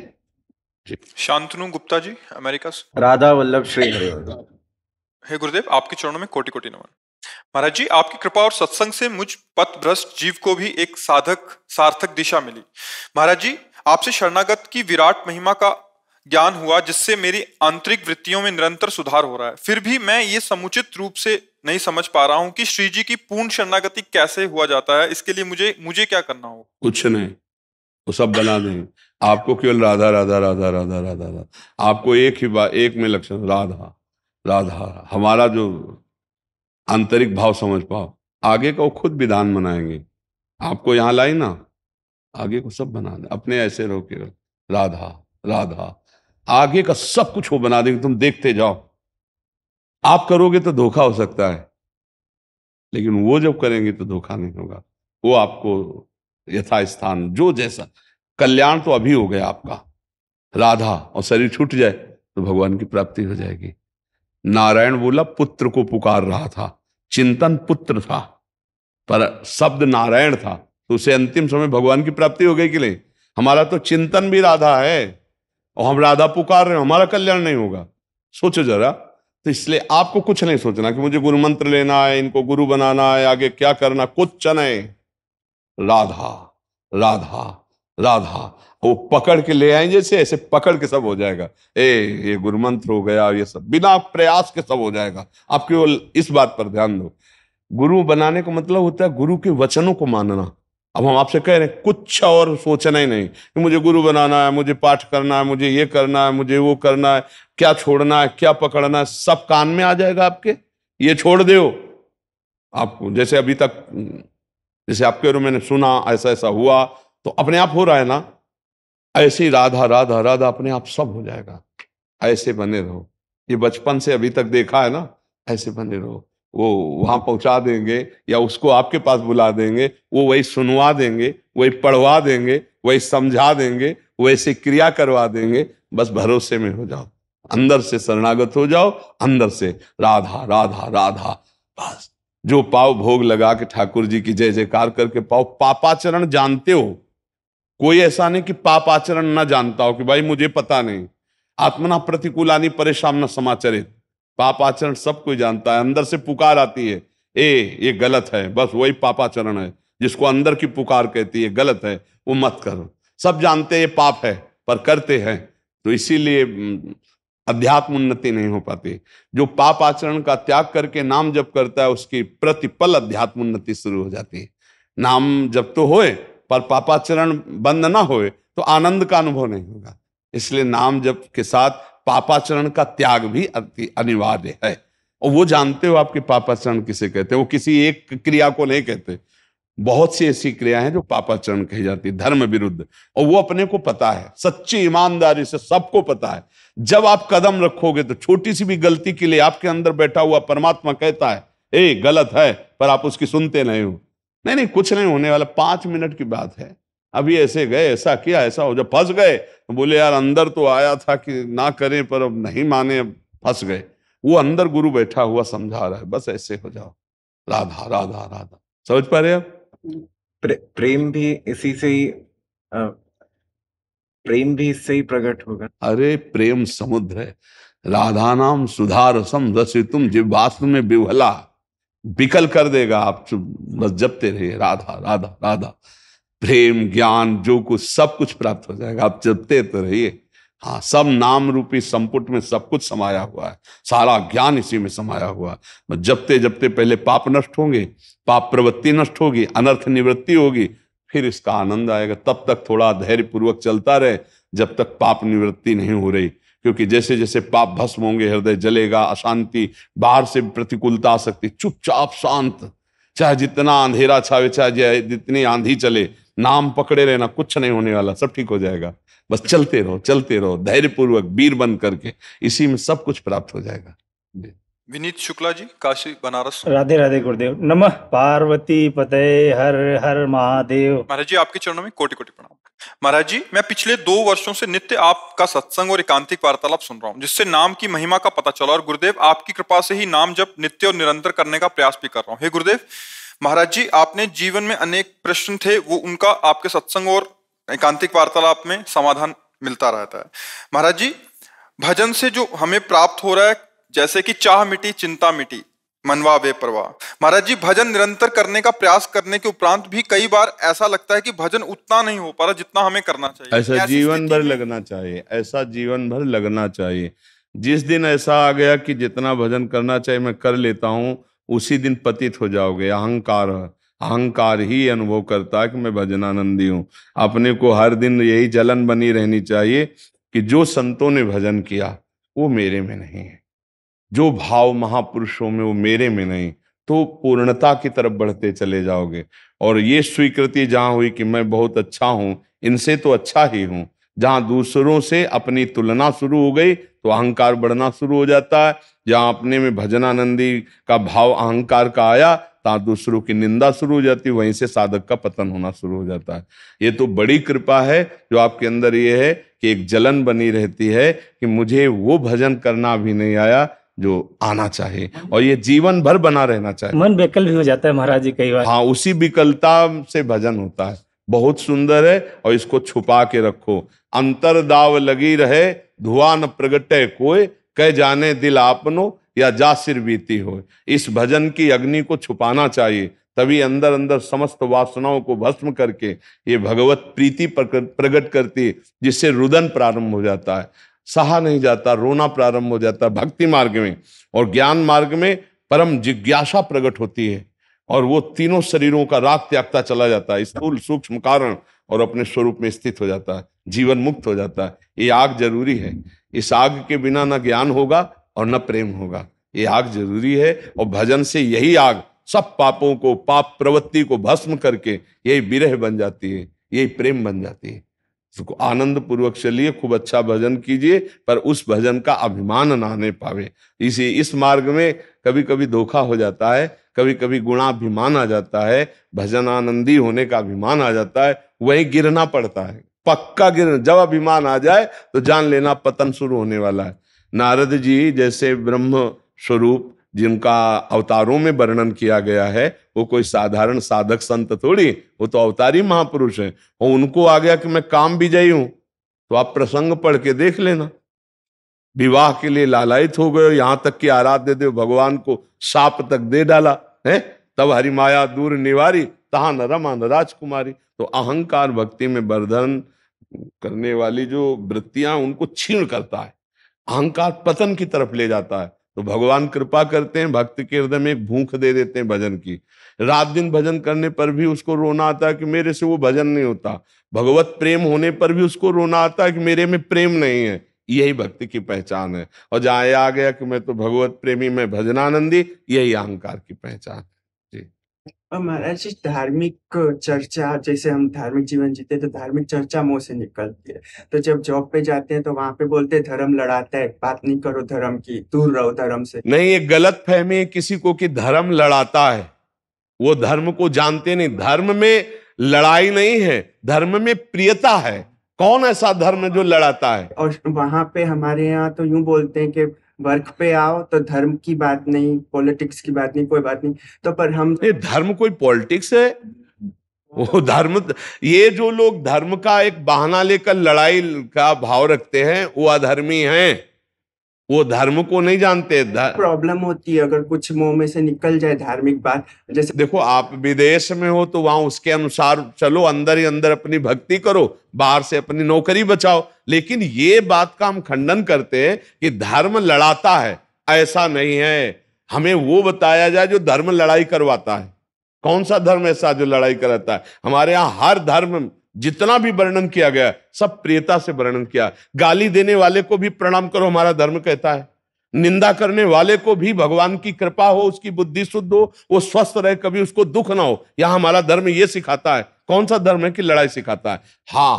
शांतनु गुप्ता जी अमेरिका से
राधा वल्लभ श्री
हे गुरुदेव आपके चरणों में कोटि कोटि नमन महाराज जी आपकी कृपा और सत्संग से मुझ पथ भ्रष्ट जीव को भी एक साधक सार्थक दिशा मिली महाराज जी आपसे शरणागत की विराट महिमा का ज्ञान हुआ जिससे मेरी आंतरिक वृत्तियों में निरंतर सुधार हो रहा है फिर भी मैं ये समुचित रूप से नहीं समझ पा रहा हूँ कि श्री जी की पूर्ण शरणागति कैसे हुआ जाता है इसके लिए मुझे मुझे क्या
करना हो कुछ नहीं वो सब बना दें आपको केवल राधा राधा राधा राधा राधा राधा आपको एक ही बात एक में लक्षण राधा राधा हमारा जो आंतरिक भाव समझ पाओ आगे का वो खुद विधान बनाएंगे आपको यहाँ लाई ना आगे को सब बना दे अपने ऐसे रहो केवल राधा राधा आगे का सब कुछ वो बना देंगे तुम देखते जाओ आप करोगे तो धोखा हो सकता है लेकिन वो जब करेंगे तो धोखा नहीं होगा वो आपको यथास्थान जो जैसा कल्याण तो अभी हो गया आपका राधा और शरीर छूट जाए तो भगवान की प्राप्ति हो जाएगी नारायण बोला पुत्र को पुकार रहा था चिंतन पुत्र था पर शब्द नारायण था तो उसे अंतिम समय भगवान की प्राप्ति हो गई कि नहीं हमारा तो चिंतन भी राधा है और हम राधा पुकार रहे हो हमारा कल्याण नहीं होगा सोचो जरा तो इसलिए आपको कुछ नहीं सोचना कि मुझे गुरु मंत्र लेना है इनको गुरु बनाना है आगे क्या करना कुछ चने राधा राधा राधा वो पकड़ के ले आए जैसे ऐसे पकड़ के सब हो जाएगा ए ये गुरु मंत्र हो गया ये सब बिना प्रयास के सब हो जाएगा आप केवल इस बात पर ध्यान दो गुरु बनाने का मतलब होता है गुरु के वचनों को मानना अब हम आपसे कह रहे हैं कुछ और सोचना ही नहीं मुझे गुरु बनाना है मुझे पाठ करना है मुझे ये करना है मुझे वो करना है क्या छोड़ना है क्या पकड़ना है सब कान में आ जाएगा आपके ये छोड़ दो आपको जैसे अभी तक जैसे आपके और मैंने सुना ऐसा ऐसा हुआ तो अपने आप हो रहा है ना ऐसे ही राधा राधा राधा अपने आप सब हो जाएगा ऐसे बने रहो ये बचपन से अभी तक देखा है ना ऐसे बने रहो वो वहां पहुंचा देंगे या उसको आपके पास बुला देंगे वो वही सुनवा देंगे वही पढ़वा देंगे वही समझा देंगे वैसे क्रिया करवा देंगे बस भरोसे में हो जाओ अंदर से शरणागत हो जाओ अंदर से राधा राधा राधा बस जो पाव भोग लगा के ठाकुर जी की जय जयकार करके पाओ पापाचरण जानते हो कोई ऐसा नहीं कि पापाचरण ना जानता हो कि भाई मुझे पता नहीं आत्मना प्रतिकूलानी परेशान न समाचरित पापाचरण सब कोई जानता है अंदर से पुकार आती है ए ये गलत है बस वही पापाचरण है जिसको अंदर की पुकार कहती है गलत है वो मत करो सब जानते हैं पाप है पर करते हैं तो इसीलिए अध्यात्म उन्नति नहीं हो पाती जो पाप आचरण का त्याग करके नाम जब करता है उसकी प्रतिपल अध्यात्म उन्नति शुरू हो जाती है नाम जब तो होए पर पापाचरण बंद ना होए तो आनंद का अनुभव नहीं होगा इसलिए नाम जब के साथ पापाचरण का त्याग भी अति अनिवार्य है और वो जानते हो आपके पापाचरण किसे कहते हैं वो किसी एक क्रिया को नहीं कहते बहुत सी ऐसी क्रिया है जो पापाचरण कही जाती है धर्म विरुद्ध और वो अपने को पता है सच्ची ईमानदारी से सबको पता है जब आप कदम रखोगे तो छोटी सी भी गलती के लिए आपके अंदर बैठा हुआ परमात्मा कहता है ए गलत है पर आप उसकी सुनते नहीं हो नहीं नहीं कुछ नहीं होने वाला पांच मिनट की बात है अभी ऐसे गए ऐसा किया ऐसा हो जब फंस गए तो बोले यार अंदर तो आया था कि ना करें पर अब नहीं माने अब फंस गए वो अंदर गुरु बैठा हुआ समझा रहा है बस ऐसे हो जाओ राधा राधा राधा समझ पा रहे प्रे, प्रेम भी इसी से ही प्रेम भी इससे ही प्रकट होगा अरे प्रेम समुद्र है राधा नाम सुधार सम रसी तुम जिवास्तु में विवला बिकल कर देगा आप बस जपते रहिए राधा राधा राधा प्रेम ज्ञान जो कुछ सब कुछ प्राप्त हो जाएगा आप चलते तो रहिए हाँ सब नाम रूपी संपुट में सब कुछ समाया हुआ है सारा ज्ञान इसी में समाया हुआ है जबते जबते पहले पाप नष्ट होंगे पाप प्रवृत्ति नष्ट होगी अनर्थ निवृत्ति होगी फिर इसका आनंद आएगा तब तक थोड़ा धैर्य पूर्वक चलता रहे जब तक पाप निवृत्ति नहीं हो रही क्योंकि जैसे जैसे पाप भस्म होंगे हृदय जलेगा अशांति बाहर से प्रतिकूलता आ सकती चुपचाप शांत चाहे जितना अंधेरा छावे चाहे जितनी आंधी चले नाम पकड़े रहना कुछ नहीं होने वाला सब ठीक हो जाएगा बस चलते रहो चलते रहो धैर्यपूर्वक वीर बन करके इसी में सब कुछ प्राप्त हो जाएगा
विनीत शुक्ला जी काशी बनारस
राधे राधे गुरुदेव नमः पार्वती पते हर हर महादेव
महाराज जी आपके चरणों में कोटि कोटि प्रणाम महाराज जी मैं पिछले दो वर्षों से नित्य आपका सत्संग और एकांतिक वार्तालाप सुन रहा हूँ जिससे नाम की महिमा का पता चला और गुरुदेव आपकी कृपा से ही नाम जब नित्य और निरंतर करने का प्रयास भी कर रहा हूँ हे गुरुदेव महाराज जी आपने जीवन में अनेक प्रश्न थे वो उनका आपके सत्संग और एकांतिक वार्तालाप में समाधान मिलता रहता है महाराज जी भजन से जो हमें प्राप्त हो रहा है जैसे कि चाह मिटी चिंता मिटी मनवा बे प्रवाह महाराज जी भजन निरंतर करने का प्रयास करने के उपरांत भी कई बार ऐसा लगता है कि भजन उतना नहीं हो पा रहा जितना हमें करना चाहिए ऐसा जीवन भर
लगना चाहिए ऐसा जीवन भर लगना चाहिए जिस दिन ऐसा आ गया कि जितना भजन करना चाहिए मैं कर लेता हूँ उसी दिन पतित हो जाओगे अहंकार अहंकार ही अनुभव करता है कि मैं भजनानंदी हूँ अपने को हर दिन यही जलन बनी रहनी चाहिए कि जो संतों ने भजन किया वो मेरे में नहीं है जो भाव महापुरुषों में वो मेरे में नहीं तो पूर्णता की तरफ बढ़ते चले जाओगे और ये स्वीकृति जहाँ हुई कि मैं बहुत अच्छा हूँ इनसे तो अच्छा ही हूँ जहाँ दूसरों से अपनी तुलना शुरू हो गई तो अहंकार बढ़ना शुरू हो जाता है जहां अपने में भजनानंदी का भाव अहंकार का आया ता दूसरों की निंदा शुरू हो जाती वहीं से साधक का पतन होना शुरू हो जाता है ये तो बड़ी कृपा है जो आपके अंदर ये है कि एक जलन बनी रहती है कि मुझे वो भजन करना भी नहीं आया जो आना चाहिए और ये जीवन भर बना रहना चाहिए मन बेकल भी हो जाता है महाराज जी कई बार हाँ उसी विकलता से भजन होता है बहुत सुंदर है और इसको छुपा के रखो अंतर दाव लगी रहे धुआ न प्रगटे कोय कह जाने दिल आपनो या जा सिर बीती हो इस भजन की अग्नि को छुपाना चाहिए तभी अंदर अंदर समस्त वासनाओं को भस्म करके ये भगवत प्रीति प्रकट करती है जिससे रुदन प्रारंभ हो जाता है सहा नहीं जाता रोना प्रारंभ हो जाता है भक्ति मार्ग में और ज्ञान मार्ग में परम जिज्ञासा प्रकट होती है और वो तीनों शरीरों का राग त्यागता चला जाता है स्थूल सूक्ष्म कारण और अपने स्वरूप में स्थित हो जाता है जीवन मुक्त हो जाता है ये आग जरूरी है इस आग के बिना ना ज्ञान होगा और न प्रेम होगा ये आग जरूरी है और भजन से यही आग सब पापों को पाप प्रवृत्ति को भस्म करके यही विरह बन जाती है यही प्रेम बन जाती है तो आनंद पूर्वक चलिए खूब अच्छा भजन कीजिए पर उस भजन का अभिमान ना आने पावे इसी इस मार्ग में कभी कभी धोखा हो जाता है कभी कभी गुणाभिमान आ जाता है भजन आनंदी होने का अभिमान आ जाता है वही गिरना पड़ता है पक्का गिर जब अभिमान आ जाए तो जान लेना पतन शुरू होने वाला है नारद जी जैसे ब्रह्म स्वरूप जिनका अवतारों में वर्णन किया गया है वो कोई साधारण साधक संत थोड़ी वो तो अवतारी महापुरुष हैं और उनको आ गया कि मैं काम भी विजयी हूं तो आप प्रसंग पढ़ के देख लेना विवाह के लिए लालायित हो गए यहां तक कि आराध्य देव भगवान को साप तक दे डाला है तब हरिमाया दूर निवारी तहा नमा न राजकुमारी तो अहंकार भक्ति में वर्धन करने वाली जो वृत्तियां उनको छीण करता है अहंकार पतन की तरफ ले जाता है तो भगवान कृपा करते हैं भक्त के हृदय में एक भूख दे देते हैं भजन की रात दिन भजन करने पर भी उसको रोना आता है कि मेरे से वो भजन नहीं होता भगवत प्रेम होने पर भी उसको रोना आता है कि मेरे में प्रेम नहीं है यही भक्ति की पहचान है और जहां आ गया कि मैं तो भगवत प्रेमी मैं भजनानंदी यही अहंकार की पहचान है
हमारा जी धार्मिक चर्चा जैसे हम धार्मिक जीवन जीते तो धार्मिक चर्चा मुँह से निकलती है। तो जब जॉब पे जाते हैं तो वहाँ पे बोलते हैं धर्म लड़ाता है, बात नहीं करो धर्म की, दूर रहो धर्म से। नहीं ये
गलत फहमी है किसी को कि धर्म लड़ाता है वो धर्म को जानते नहीं धर्म में लड़ाई नहीं है धर्म में प्रियता है कौन ऐसा धर्म जो लड़ाता है और वहां पे हमारे यहाँ तो यूं बोलते हैं कि वर्क पे आओ तो धर्म की बात नहीं पॉलिटिक्स की बात नहीं कोई बात नहीं तो पर हम नहीं धर्म कोई पॉलिटिक्स है वो धर्म ये जो लोग धर्म का एक बहाना लेकर लड़ाई का भाव रखते हैं वो अधर्मी हैं वो धर्म को नहीं जानते प्रॉब्लम होती है अगर कुछ मुंह में से निकल जाए धार्मिक बात जैसे देखो आप विदेश में हो तो वहां उसके अनुसार चलो अंदर ही अंदर अपनी भक्ति करो बाहर से अपनी नौकरी बचाओ लेकिन ये बात का हम खंडन करते हैं कि धर्म लड़ाता है ऐसा नहीं है हमें वो बताया जाए जो धर्म लड़ाई करवाता है कौन सा धर्म ऐसा जो लड़ाई कराता है हमारे यहाँ हर धर्म जितना भी वर्णन किया गया सब प्रियता से वर्णन किया गाली देने वाले को भी प्रणाम करो हमारा धर्म कहता है निंदा करने वाले को भी भगवान की कृपा हो उसकी बुद्धि शुद्ध हो वो स्वस्थ रहे कभी उसको दुख ना हो यह हमारा धर्म ये सिखाता है कौन सा धर्म है कि लड़ाई सिखाता है हाँ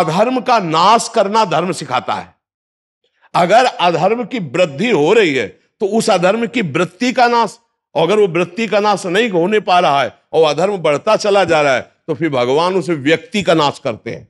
अधर्म का नाश करना धर्म सिखाता है अगर अधर्म की वृद्धि हो रही है तो उस अधर्म की वृत्ति का नाश अगर वो वृत्ति का नाश नहीं होने पा रहा है और अधर्म बढ़ता चला जा रहा है तो फिर भगवान उसे व्यक्ति का नाश करते हैं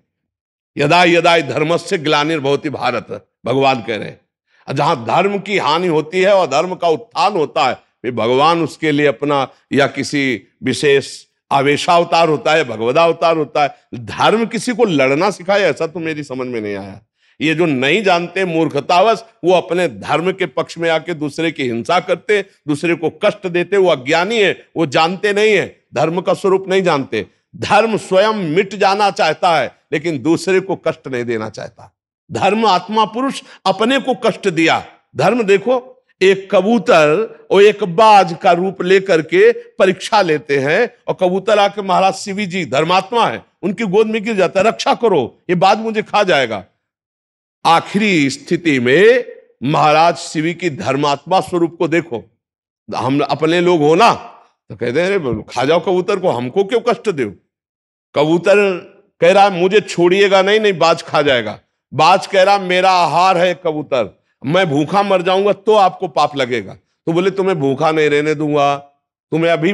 यदा यदा धर्म से बहुत भारत भगवान कह रहे हैं जहां धर्म की हानि होती है और धर्म का उत्थान होता है फिर भगवान उसके लिए अपना या किसी विशेष आवेशावतार होता है भगवदावतार होता है धर्म किसी को लड़ना सिखाया ऐसा तो मेरी समझ में नहीं आया ये जो नहीं जानते मूर्खतावश वो अपने धर्म के पक्ष में आके दूसरे की हिंसा करते दूसरे को कष्ट देते वो अज्ञानी है वो जानते नहीं है धर्म का स्वरूप नहीं जानते धर्म स्वयं मिट जाना चाहता है लेकिन दूसरे को कष्ट नहीं देना चाहता धर्म आत्मा पुरुष अपने को कष्ट दिया धर्म देखो एक कबूतर और एक बाज का रूप लेकर के परीक्षा लेते हैं और कबूतर आके महाराज शिवी जी धर्मात्मा है उनकी गोद में गिर जाता है रक्षा करो ये बाज मुझे खा जाएगा आखिरी स्थिति में महाराज शिवी की धर्मात्मा स्वरूप को देखो हम अपने लोग हो ना तो कहते हैं खा जाओ कबूतर को हमको क्यों कष्ट दो कबूतर कह रहा है मुझे छोड़िएगा नहीं नहीं बाज खा जाएगा बाज कह रहा मेरा आहार है कबूतर मैं भूखा मर जाऊंगा तो आपको पाप लगेगा तो बोले तुम्हें भूखा नहीं रहने दूंगा तुम्हें अभी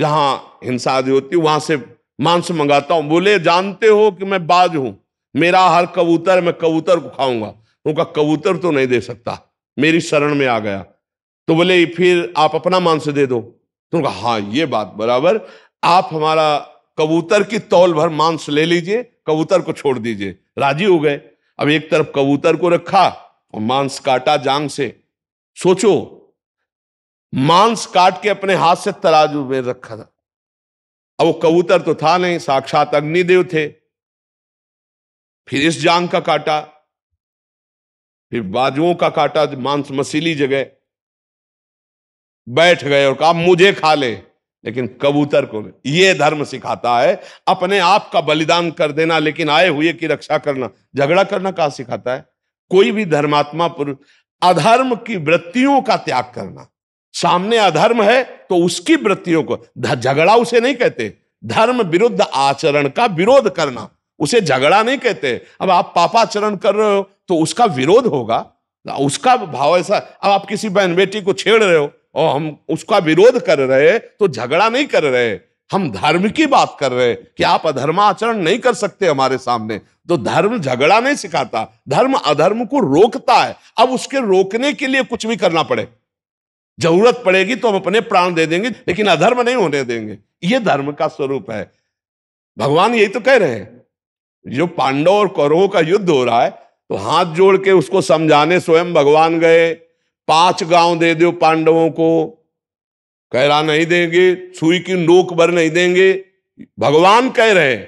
जहां हिंसा आदि होती वहां से मांस मंगाता हूं बोले जानते हो कि मैं बाज हूं मेरा आहार कबूतर मैं कबूतर को खाऊंगा तो उनका कबूतर तो नहीं दे सकता मेरी शरण में आ गया तो बोले फिर आप अपना मांस दे दो तो उनका हाँ ये बात बराबर आप हमारा कबूतर की तौल भर मांस ले लीजिए कबूतर को छोड़ दीजिए राजी हो गए अब एक तरफ कबूतर को रखा और मांस काटा जांग से सोचो मांस काट के अपने हाथ से तराजू में रखा था अब वो कबूतर तो था नहीं साक्षात अग्निदेव थे फिर इस जांग का काटा फिर बाजुओं का काटा मांस मसीली जगह बैठ गए और कहा मुझे खा ले लेकिन कबूतर को ये धर्म सिखाता है अपने आप का बलिदान कर देना लेकिन आए हुए की रक्षा करना झगड़ा करना कहा सिखाता है कोई भी धर्मात्मा पुरुष अधर्म की वृत्तियों का त्याग करना सामने अधर्म है तो उसकी वृत्तियों को झगड़ा उसे नहीं कहते धर्म विरुद्ध आचरण का विरोध करना उसे झगड़ा नहीं कहते अब आप पापाचरण कर रहे हो तो उसका विरोध होगा उसका भाव ऐसा अब आप किसी बहन बेटी को छेड़ रहे हो और हम उसका विरोध कर रहे तो झगड़ा नहीं कर रहे हम धर्म की बात कर रहे कि आप अधर्म आचरण नहीं कर सकते हमारे सामने तो धर्म झगड़ा नहीं सिखाता धर्म अधर्म को रोकता है अब उसके रोकने के लिए कुछ भी करना पड़े जरूरत पड़ेगी तो हम अपने प्राण दे देंगे लेकिन अधर्म नहीं होने देंगे ये धर्म का स्वरूप है भगवान यही तो कह रहे हैं जो पांडव और कौरवों का युद्ध हो रहा है तो हाथ जोड़ के उसको समझाने स्वयं भगवान गए पांच गांव दे दो पांडवों को कह रहा नहीं देंगे सुई की नोक भर नहीं देंगे भगवान कह रहे हैं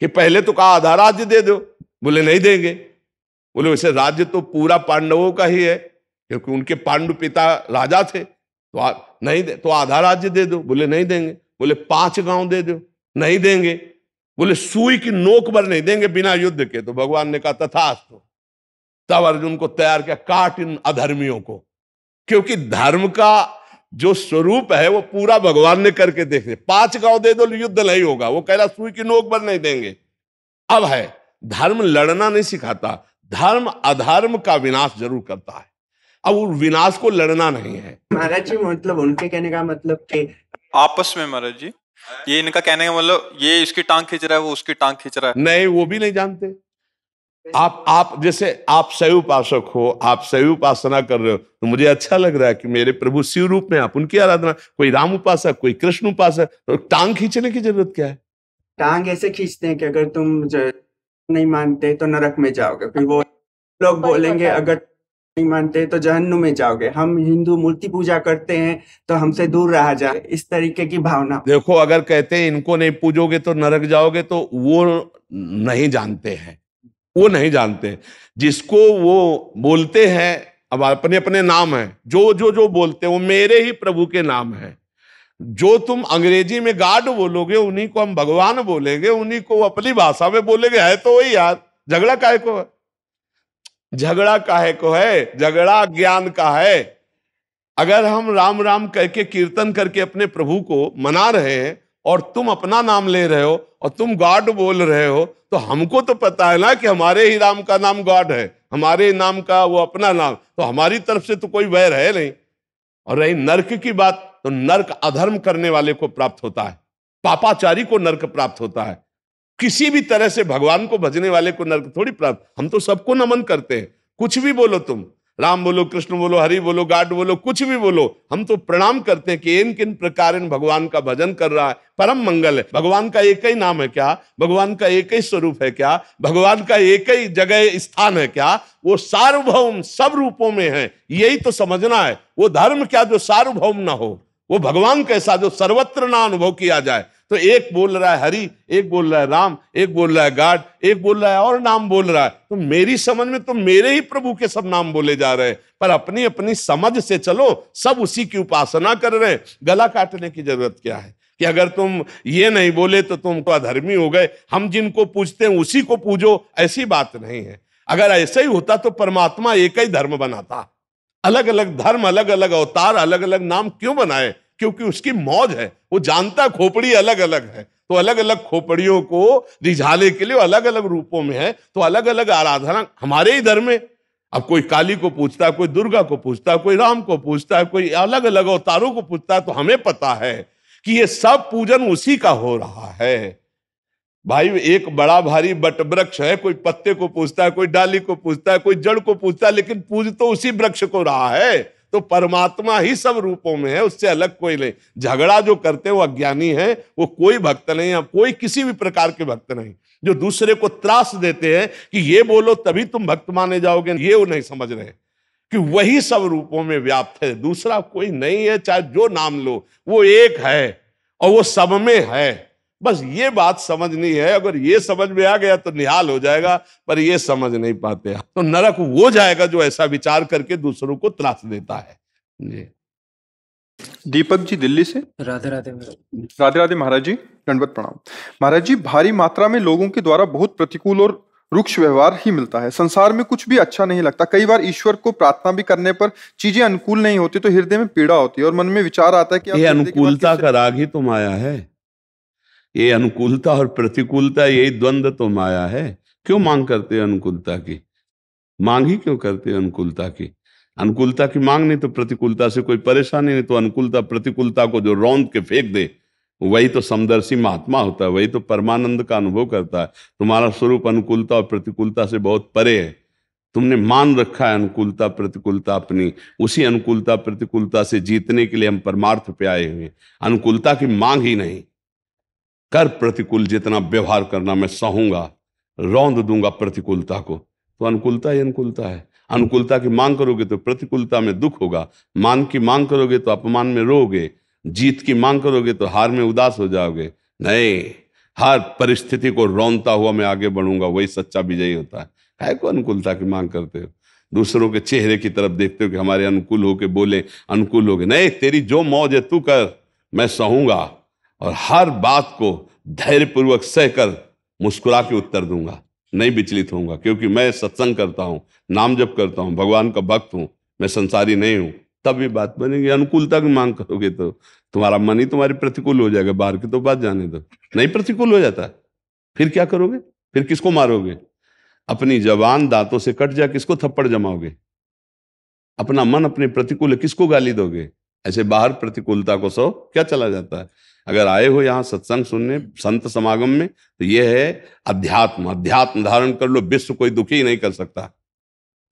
कि पहले तो कहा आधा राज्य दे दो बोले नहीं देंगे बोले वैसे राज्य तो पूरा पांडवों का ही है क्योंकि उनके पांडु पिता राजा थे तो आ, नहीं दे तो आधा राज्य दे दो बोले नहीं देंगे बोले पांच गांव दे दो नहीं देंगे बोले सुई की नोक भर नहीं देंगे बिना युद्ध के तो भगवान ने कहा तथास्तु तब अर्जुन को तैयार किया काट इन अधर्मियों को क्योंकि धर्म का जो स्वरूप है वो पूरा भगवान ने करके देख लिया पांच गांव दे दो युद्ध नहीं होगा वो कह रहा सुई की नोक पर नहीं देंगे अब है धर्म लड़ना नहीं सिखाता धर्म अधर्म का विनाश जरूर करता है अब विनाश को लड़ना नहीं है महाराज जी मतलब उनके कहने का मतलब कि
आपस में महाराज जी ये इनका कहने का मतलब ये इसकी टांग खींच रहा है वो उसकी टांग खींच रहा है नहीं
वो भी नहीं जानते आप आप जैसे आप शैव उपासक हो आप शैव उपासना कर रहे हो तो मुझे अच्छा लग रहा है कि मेरे प्रभु शिव रूप में आप उनकी आराधना कोई राम उपासक कोई कृष्ण उपासक तो टांग खींचने की जरूरत क्या है
टांग ऐसे
खींचते हैं कि अगर तुम नहीं मानते तो नरक में जाओगे फिर वो लोग बोलेंगे अगर नहीं मानते तो जहन्नुम में जाओगे हम हिंदू मूर्ति पूजा करते हैं तो हमसे
दूर रहा जाए इस तरीके की भावना देखो अगर कहते हैं इनको नहीं पूजोगे तो नरक जाओगे तो वो नहीं जानते हैं वो नहीं जानते जिसको वो बोलते हैं अब अपने अपने नाम है जो जो जो बोलते हैं वो मेरे ही प्रभु के नाम है जो तुम अंग्रेजी में गाड बोलोगे उन्हीं को हम भगवान बोलेंगे उन्हीं को अपनी भाषा में बोलेंगे है तो वही यार झगड़ा काहे को है झगड़ा काहे को है झगड़ा ज्ञान का है अगर हम राम राम करके कीर्तन करके अपने प्रभु को मना रहे हैं और तुम अपना नाम ले रहे हो और तुम गॉड बोल रहे हो तो हमको तो पता है ना कि हमारे ही राम का नाम गॉड है हमारे नाम का वो अपना नाम तो हमारी तरफ से तो कोई वैर है नहीं और रही नर्क की बात तो नर्क अधर्म करने वाले को प्राप्त होता है पापाचारी को नर्क प्राप्त होता है किसी भी तरह से भगवान को भजने वाले को नर्क थोड़ी प्राप्त हम तो सबको नमन करते हैं कुछ भी बोलो तुम राम बोलो कृष्ण बोलो हरि बोलो गाड बोलो कुछ भी बोलो हम तो प्रणाम करते हैं कि इन किन प्रकार इन भगवान का भजन कर रहा है परम मंगल है भगवान का एक ही नाम है क्या भगवान का एक ही स्वरूप है क्या भगवान का एक ही जगह स्थान है क्या वो सार्वभौम सब रूपों में है यही तो समझना है वो धर्म क्या जो सार्वभौम ना हो वो भगवान कैसा जो सर्वत्र ना अनुभव किया जाए तो एक बोल रहा है हरि एक बोल रहा है राम एक बोल रहा है गाड एक बोल रहा है और नाम बोल रहा है तो मेरी समझ में तो मेरे ही प्रभु के सब नाम बोले जा रहे हैं पर अपनी अपनी समझ से चलो सब उसी की उपासना कर रहे हैं गला काटने की जरूरत क्या है कि अगर तुम ये नहीं बोले तो तुम तो अधर्मी हो गए हम जिनको पूजते हैं उसी को पूजो ऐसी बात नहीं है अगर ऐसा ही होता तो परमात्मा एक ही धर्म बनाता अलग अलग धर्म अलग अलग अवतार अलग अलग नाम क्यों बनाए क्योंकि उसकी मौज है वो जानता खोपड़ी अलग अलग है तो अलग अलग खोपड़ियों को रिझाने के लिए अलग अलग रूपों में है तो अलग अलग आराधना हमारे ही धर्म में अब कोई काली को पूछता कोई दुर्गा को पूछता है कोई राम को पूछता है कोई अलग अलग अवतारों को पूछता है तो हमें पता है कि ये सब पूजन उसी का हो रहा है भाई एक बड़ा भारी बट वृक्ष है कोई पत्ते को पूछता है कोई डाली को पूछता है कोई जड़ को पूछता है लेकिन पूज तो उसी वृक्ष को रहा है तो परमात्मा ही सब रूपों में है उससे अलग कोई नहीं झगड़ा जो करते हैं वो अज्ञानी है वो कोई भक्त नहीं है कोई किसी भी प्रकार के भक्त नहीं जो दूसरे को त्रास देते हैं कि ये बोलो तभी तुम भक्त माने जाओगे ये वो नहीं समझ रहे कि वही सब रूपों में व्याप्त है दूसरा कोई नहीं है चाहे जो नाम लो वो एक है और वो सब में है बस ये बात समझनी है अगर ये समझ में आ गया तो निहाल हो जाएगा पर ये समझ नहीं पाते तो नरक वो जाएगा जो ऐसा विचार करके दूसरों को त्रास देता है जी दीपक
जी दिल्ली से राधे राधे राधे राधे महाराज जी दंडवत प्रणाम महाराज जी भारी मात्रा में लोगों के द्वारा बहुत प्रतिकूल और रुक्ष व्यवहार ही मिलता है संसार में कुछ भी अच्छा नहीं लगता कई बार ईश्वर को प्रार्थना भी करने पर चीजें अनुकूल नहीं होती तो हृदय में पीड़ा होती है और मन में विचार आता है
कि ये अनुकूलता का राग ही तुम तो आया है ये अनुकूलता और प्रतिकूलता यही द्वंद्व तो माया है क्यों मांग करते हैं अनुकूलता की मांग ही क्यों करते हैं अनुकूलता की अनुकूलता की मांग नहीं तो प्रतिकूलता से कोई परेशानी नहीं तो अनुकूलता प्रतिकूलता को जो रौंद के फेंक दे वही तो समदर्शी महात्मा होता है वही तो परमानंद का अनुभव करता है तुम्हारा स्वरूप अनुकूलता और प्रतिकूलता से बहुत परे है तुमने मान रखा है अनुकूलता प्रतिकूलता अपनी उसी अनुकूलता प्रतिकूलता से जीतने के लिए हम परमार्थ पे आए हुए अनुकूलता की मांग ही नहीं कर प्रतिकूल जितना व्यवहार करना मैं सहूंगा रौंद दूंगा प्रतिकूलता को तो अनुकूलता ही अनुकूलता है अनुकूलता की मांग करोगे तो प्रतिकूलता में दुख होगा मान की मांग करोगे तो अपमान में रोगे जीत की मांग करोगे तो हार में उदास हो जाओगे नहीं हर परिस्थिति को रौनता हुआ मैं आगे बढ़ूंगा वही सच्चा विजयी होता है काय को अनुकूलता की मांग करते हो दूसरों के चेहरे की तरफ देखते हो कि हमारे अनुकूल होके बोले अनुकूल हो गए नहीं तेरी जो मौज है तू कर मैं सहूंगा और हर बात को धैर्यपूर्वक सहकर मुस्कुरा के उत्तर दूंगा नहीं विचलित होऊंगा क्योंकि मैं सत्संग करता हूं नाम जप करता हूं भगवान का भक्त हूं मैं संसारी नहीं हूं तब ये बात बनेगी अनुकूलता की मांग करोगे तो तुम्हारा मन ही तुम्हारी प्रतिकूल हो जाएगा बाहर की तो बात जाने दो नहीं प्रतिकूल हो जाता फिर क्या करोगे फिर किसको मारोगे अपनी जबान दांतों से कट जा किसको थप्पड़ जमाओगे अपना मन अपने प्रतिकूल किसको गाली दोगे ऐसे बाहर प्रतिकूलता को सो क्या चला जाता है अगर आए हो यहाँ सत्संग सुनने संत समागम में तो ये है अध्यात्म अध्यात्म धारण कर लो विश्व कोई दुखी नहीं कर सकता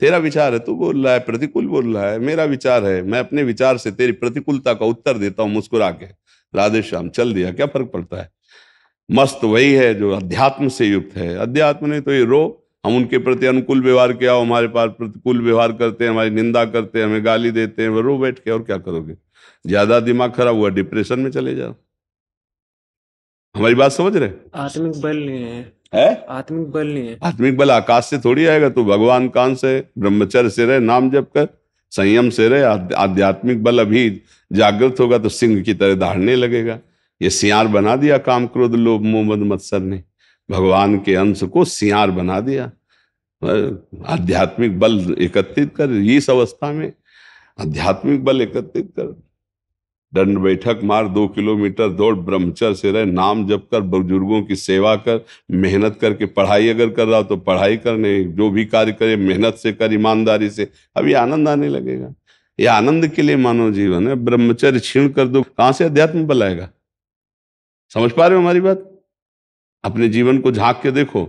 तेरा विचार है तू बोल रहा है प्रतिकूल बोल रहा है मेरा विचार है मैं अपने विचार से तेरी प्रतिकूलता का उत्तर देता हूँ मुस्कुरा के राधे श्याम चल दिया क्या फर्क पड़ता है मस्त वही है जो अध्यात्म से युक्त है अध्यात्म नहीं तो ये रो हम उनके प्रति अनुकूल व्यवहार किया हो हमारे पास प्रतिकूल व्यवहार करते हैं हमारी निंदा करते हैं हमें गाली देते हैं रो बैठ के और क्या करोगे ज्यादा दिमाग खराब हुआ डिप्रेशन में चले जाओ हमारी बात समझ रहे
आत्मिक बल नहीं है
है आत्मिक बल नहीं है आत्मिक बल आकाश से थोड़ी आएगा तू भगवान कान से ब्रह्मचर्य से रहे नाम जप कर संयम से रहे आध्यात्मिक बल अभी जागृत होगा तो सिंह की तरह दाढ़ने लगेगा ये सियार बना दिया काम क्रोध लोभ मोहम्मद मत्सर ने भगवान के अंश को सियार बना दिया आध्यात्मिक बल एकत्रित कर इस अवस्था में आध्यात्मिक बल एकत्रित कर दंड बैठक मार दो किलोमीटर दौड़ ब्रह्मचर्य से रहे नाम जप कर बुजुर्गों की सेवा कर मेहनत करके पढ़ाई अगर कर रहा हो तो पढ़ाई करने जो भी कार्य करे मेहनत से कर ईमानदारी से अभी आनंद आने लगेगा ये आनंद के लिए मानव जीवन है ब्रह्मचर्य क्षीण कर दो कहाँ से अध्यात्म बल आएगा समझ पा रहे हो हमारी बात अपने जीवन को झांक के देखो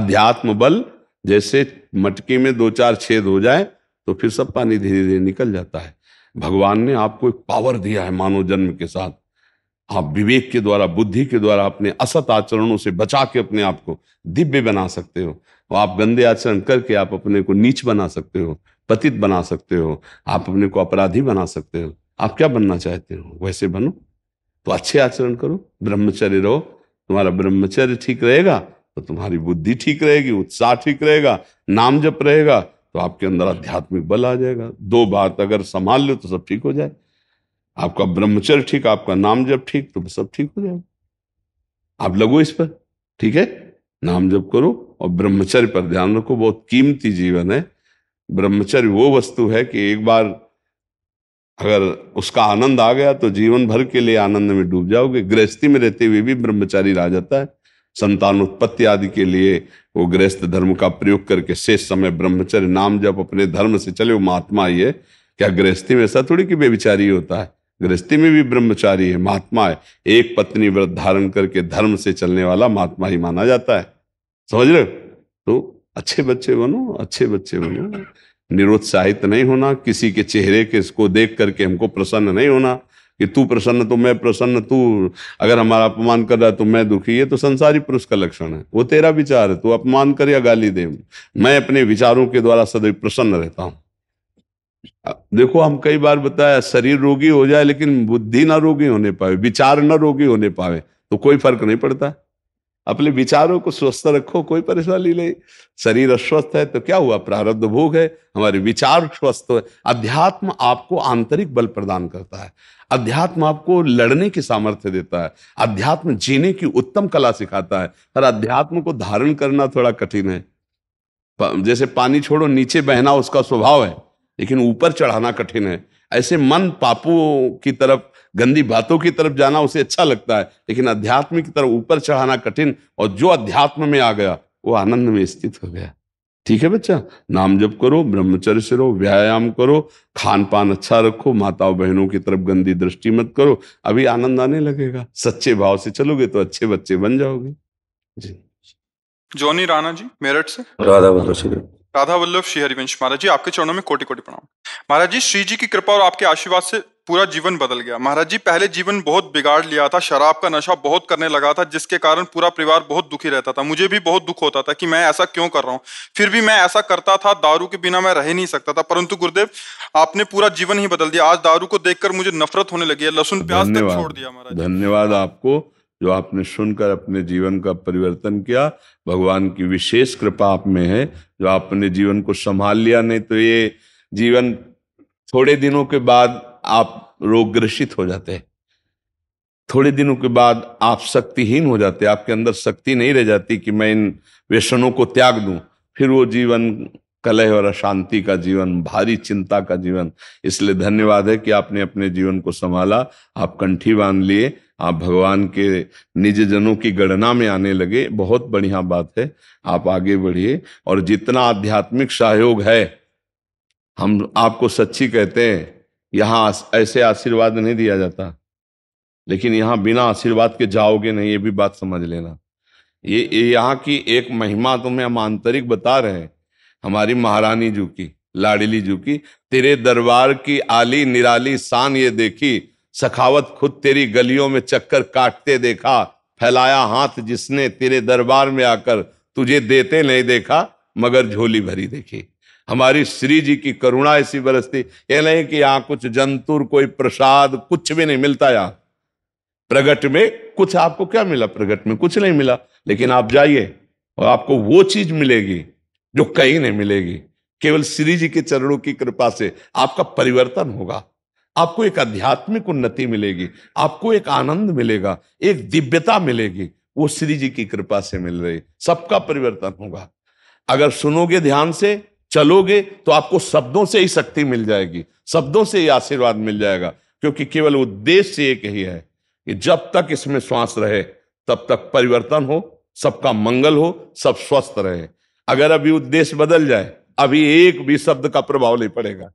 अध्यात्म बल जैसे मटके में दो चार छेद हो जाए तो फिर सब पानी धीरे धीरे निकल जाता है भगवान ने आपको एक पावर दिया है मानव जन्म के साथ आप विवेक के द्वारा बुद्धि के द्वारा अपने असत आचरणों से बचा के अपने आप को दिव्य बना सकते हो और आप गंदे आचरण करके आप अपने को नीच बना सकते हो पतित बना सकते हो आप अपने को अपराधी बना सकते हो आप क्या बनना चाहते हो वैसे बनो तो अच्छे आचरण करो ब्रह्मचर्य रहो तुम्हारा ब्रह्मचर्य ठीक रहेगा तो तुम्हारी बुद्धि ठीक रहेगी उत्साह ठीक रहेगा नाम जप रहेगा तो आपके अंदर आध्यात्मिक बल आ जाएगा दो बात अगर संभाल लो तो सब ठीक हो जाए आपका ब्रह्मचर्य ठीक आपका नाम जब ठीक तो सब ठीक हो जाएगा आप लगो इस पर ठीक है नाम जब करो और ब्रह्मचर्य पर ध्यान रखो बहुत कीमती जीवन है ब्रह्मचर्य वो वस्तु है कि एक बार अगर उसका आनंद आ गया तो जीवन भर के लिए आनंद में डूब जाओगे गृहस्थी में रहते हुए भी ब्रह्मचारी रह जाता है संतान उत्पत्ति आदि के लिए वो गृहस्थ धर्म का प्रयोग करके शेष समय ब्रह्मचर्य नाम जब अपने धर्म से चले वो महात्मा ही है क्या गृहस्थी में ऐसा थोड़ी कि बेविचारी होता है गृहस्थी में भी ब्रह्मचारी है महात्मा है एक पत्नी व्रत धारण करके धर्म से चलने वाला महात्मा ही माना जाता है समझ रहे तो अच्छे बच्चे बनो अच्छे बच्चे बनो निरुत्साहित नहीं होना किसी के चेहरे के इसको देख करके हमको प्रसन्न नहीं होना कि तू प्रसन्न तो मैं प्रसन्न तू अगर हमारा अपमान कर रहा है तो मैं दुखी ये तो संसारी पुरुष का लक्षण है वो तेरा विचार है तू अपमान कर या गाली दे मैं अपने विचारों के द्वारा सदैव प्रसन्न रहता हूं देखो हम कई बार बताया शरीर रोगी हो जाए लेकिन बुद्धि ना रोगी होने पावे विचार ना रोगी होने पावे तो कोई फर्क नहीं पड़ता अपने विचारों को स्वस्थ रखो कोई परेशानी नहीं शरीर अस्वस्थ है तो क्या हुआ प्रारब्ध भोग है हमारे विचार स्वस्थ है अध्यात्म आपको आंतरिक बल प्रदान करता है अध्यात्म आपको लड़ने की सामर्थ्य देता है अध्यात्म जीने की उत्तम कला सिखाता है पर अध्यात्म को धारण करना थोड़ा कठिन है जैसे पानी छोड़ो नीचे बहना उसका स्वभाव है लेकिन ऊपर चढ़ाना कठिन है ऐसे मन पापों की तरफ गंदी बातों की तरफ जाना उसे अच्छा लगता है लेकिन अध्यात्म की तरफ ऊपर चढ़ाना कठिन और जो अध्यात्म में आ गया वो आनंद में स्थित हो गया ठीक है बच्चा नाम जप करो ब्रह्मचर्य से रहो व्यायाम करो खान पान अच्छा रखो माताओं बहनों की तरफ गंदी दृष्टि मत करो अभी आनंद आने लगेगा सच्चे भाव से चलोगे तो अच्छे बच्चे बन जाओगे जी
जोनी राणा जी मेरठ से राधा राधा वल्लभ श्री हरिवंश महाराज जी आपके चरणों में कोटि कोटि प्रणाम महाराज जी श्री जी की कृपा और आपके आशीर्वाद से पूरा जीवन बदल गया महाराज जी पहले जीवन बहुत बिगाड़ लिया था शराब का नशा बहुत करने लगा था जिसके कारण पूरा परिवार बहुत दुखी रहता था मुझे भी बहुत दुख होता था कि मैं ऐसा क्यों कर रहा हूँ फिर भी मैं ऐसा करता था दारू के बिना मैं रह नहीं सकता था परंतु गुरुदेव आपने पूरा जीवन ही बदल दिया आज दारू को देखकर मुझे नफरत होने लगी है लहसुन प्याज तक छोड़ दिया
महाराज धन्यवाद आपको जो आपने सुनकर अपने जीवन का परिवर्तन किया भगवान की विशेष कृपा आप में है जो आपने जीवन को संभाल लिया नहीं तो ये जीवन थोड़े दिनों के बाद आप रोगग्रसित हो जाते हैं थोड़े दिनों के बाद आप शक्तिहीन हो जाते हैं आपके अंदर शक्ति नहीं रह जाती कि मैं इन व्यसनों को त्याग दूं फिर वो जीवन कलह और अशांति का जीवन भारी चिंता का जीवन इसलिए धन्यवाद है कि आपने अपने जीवन को संभाला आप कंठी बांध लिए आप भगवान के निज जनों की गणना में आने लगे बहुत बढ़िया बात है आप आगे बढ़िए और जितना आध्यात्मिक सहयोग है हम आपको सच्ची कहते हैं यहाँ ऐसे आशीर्वाद नहीं दिया जाता लेकिन यहाँ बिना आशीर्वाद के जाओगे नहीं ये भी बात समझ लेना ये, यहाँ की एक महिमा तुम्हें हम आंतरिक बता रहे हैं हमारी महारानी जू की लाडिली जू की तेरे दरबार की आली निराली शान ये देखी सखावत खुद तेरी गलियों में चक्कर काटते देखा फैलाया हाथ जिसने तेरे दरबार में आकर तुझे देते नहीं देखा मगर झोली भरी देखी हमारी श्री जी की करुणा ऐसी बरसती ये नहीं कि यहां कुछ जंतुर कोई प्रसाद कुछ भी नहीं मिलता यहाँ प्रगट में कुछ आपको क्या मिला प्रगट में कुछ नहीं मिला लेकिन आप जाइए और आपको वो चीज मिलेगी जो कहीं नहीं मिलेगी केवल श्री जी के चरणों की कृपा से आपका परिवर्तन होगा आपको एक आध्यात्मिक उन्नति मिलेगी आपको एक आनंद मिलेगा एक दिव्यता मिलेगी वो श्री जी की कृपा से मिल रही सबका परिवर्तन होगा अगर सुनोगे ध्यान से चलोगे तो आपको शब्दों से ही शक्ति मिल जाएगी शब्दों से ही आशीर्वाद मिल जाएगा क्योंकि केवल उद्देश्य एक ही है कि जब तक इसमें श्वास रहे तब तक परिवर्तन हो सबका मंगल हो सब स्वस्थ रहे अगर अभी उद्देश्य बदल जाए अभी एक भी शब्द का प्रभाव नहीं पड़ेगा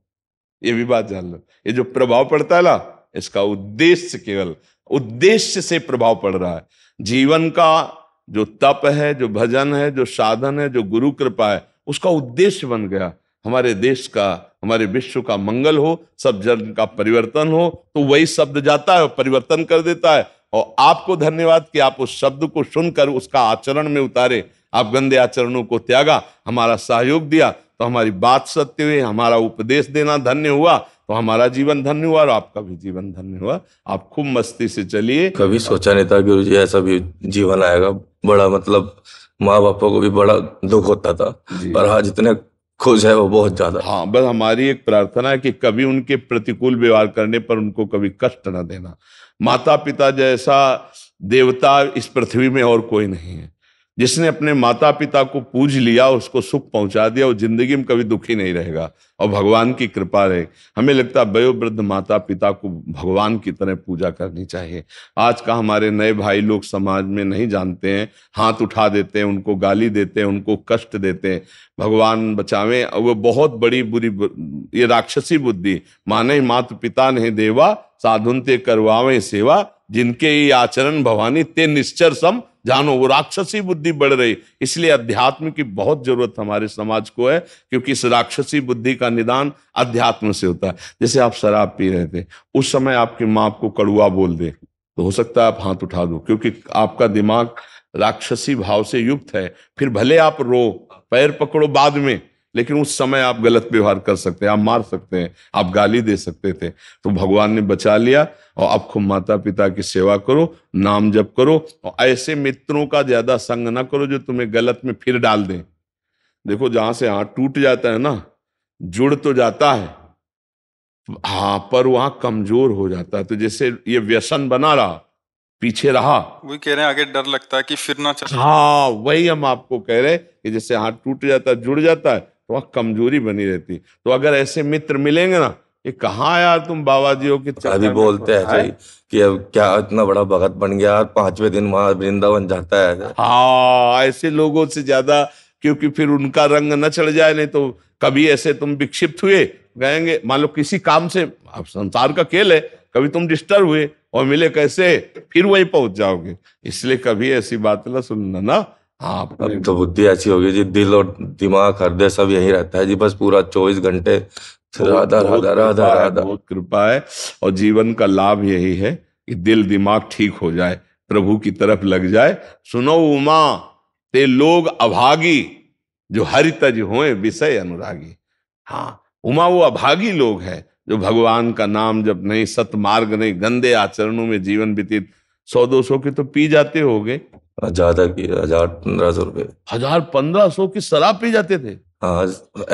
ये भी बात जान लो ये जो प्रभाव पड़ता है ना इसका उद्देश्य केवल उद्देश्य से प्रभाव पड़ रहा है जीवन का जो तप है जो भजन है जो साधन है जो गुरु कृपा है उसका उद्देश्य बन गया हमारे देश का हमारे विश्व का मंगल हो सब जन का परिवर्तन हो तो वही शब्द जाता है परिवर्तन कर देता है और आपको धन्यवाद कि आप उस शब्द को सुनकर उसका आचरण में उतारे आप गंदे आचरणों को त्यागा हमारा सहयोग दिया तो हमारी बात सत्य हुई हमारा उपदेश देना धन्य हुआ तो हमारा जीवन धन्य हुआ और आपका भी जीवन धन्य हुआ आप खूब मस्ती से चलिए कभी सोचा नहीं था कि ऐसा भी जीवन आएगा बड़ा मतलब माँ बापों को भी बड़ा दुख होता था पर हाँ जितने खुश है वो बहुत ज्यादा हाँ बस हमारी एक प्रार्थना है कि कभी उनके प्रतिकूल व्यवहार करने पर उनको कभी कष्ट ना देना माता पिता जैसा देवता इस पृथ्वी में और कोई नहीं है जिसने अपने माता पिता को पूज लिया उसको सुख पहुंचा दिया वो जिंदगी में कभी दुखी नहीं रहेगा और भगवान की कृपा रहे हमें लगता है वयोवृद्ध माता पिता को भगवान की तरह पूजा करनी चाहिए आज का हमारे नए भाई लोग समाज में नहीं जानते हैं हाथ उठा देते हैं उनको गाली देते हैं उनको कष्ट देते हैं भगवान बचावें और वो बहुत बड़ी बुरी ये राक्षसी बुद्धि माने माता पिता नहीं देवा साधुन ते करवावें सेवा जिनके ये आचरण भवानी ते निश्चर सम जानो वो राक्षसी बुद्धि बढ़ रही इसलिए अध्यात्म की बहुत जरूरत हमारे समाज को है क्योंकि इस राक्षसी बुद्धि का निदान अध्यात्म से होता है जैसे आप शराब पी रहे थे उस समय आपकी माँ आपको कड़ुआ बोल दे तो हो सकता है आप हाथ उठा दो क्योंकि आपका दिमाग राक्षसी भाव से युक्त है फिर भले आप रो पैर पकड़ो बाद में लेकिन उस समय आप गलत व्यवहार कर सकते हैं आप मार सकते हैं आप गाली दे सकते थे तो भगवान ने बचा लिया और आप खूब माता पिता की सेवा करो नाम जप करो और ऐसे मित्रों का ज्यादा संग ना करो जो तुम्हें गलत में फिर डाल दें देखो जहां से हाथ टूट जाता है ना जुड़ तो जाता है हाँ पर वहां कमजोर हो जाता है तो जैसे ये व्यसन बना रहा पीछे रहा वही कह रहे हैं आगे डर लगता है कि फिर ना चल हाँ वही हम आपको कह रहे हैं कि जैसे हाथ टूट जाता है जुड़ जाता है तो वहाँ कमजोरी बनी रहती तो अगर ऐसे मित्र मिलेंगे ना ये कहाँ यार तुम बाबा जी हो कि अभी बोलते हैं है? हाँ। कि अब क्या इतना बड़ा भगत बन गया और पांचवे दिन वहां वृंदावन जाता है हाँ ऐसे लोगों से ज्यादा क्योंकि फिर उनका रंग न चढ़ जाए नहीं तो कभी ऐसे तुम विक्षिप्त हुए गएंगे मान लो किसी काम से अब संसार का खेल है कभी तुम डिस्टर्ब हुए और मिले कैसे फिर वही पहुंच जाओगे इसलिए कभी ऐसी बात ना सुनना ना हाँ तो बुद्धि अच्छी होगी जी दिल और दिमाग हृदय सब यही रहता है जी बस पूरा चौबीस घंटे राधा राधा राधा राधा बहुत कृपा है और जीवन का लाभ यही है कि दिल दिमाग ठीक हो जाए प्रभु की तरफ लग जाए सुनो उमा ते लोग अभागी जो हरितज होए विषय अनुरागी हाँ उमा वो अभागी लोग है जो भगवान का नाम जब नहीं सतमार्ग नहीं गंदे आचरणों में जीवन व्यतीत सौ दो सौ के तो पी जाते हो गए ज्यादा की हजार पंद्रह सौ रुपये हजार पंद्रह सौ की शराब पी जाते थे हाँ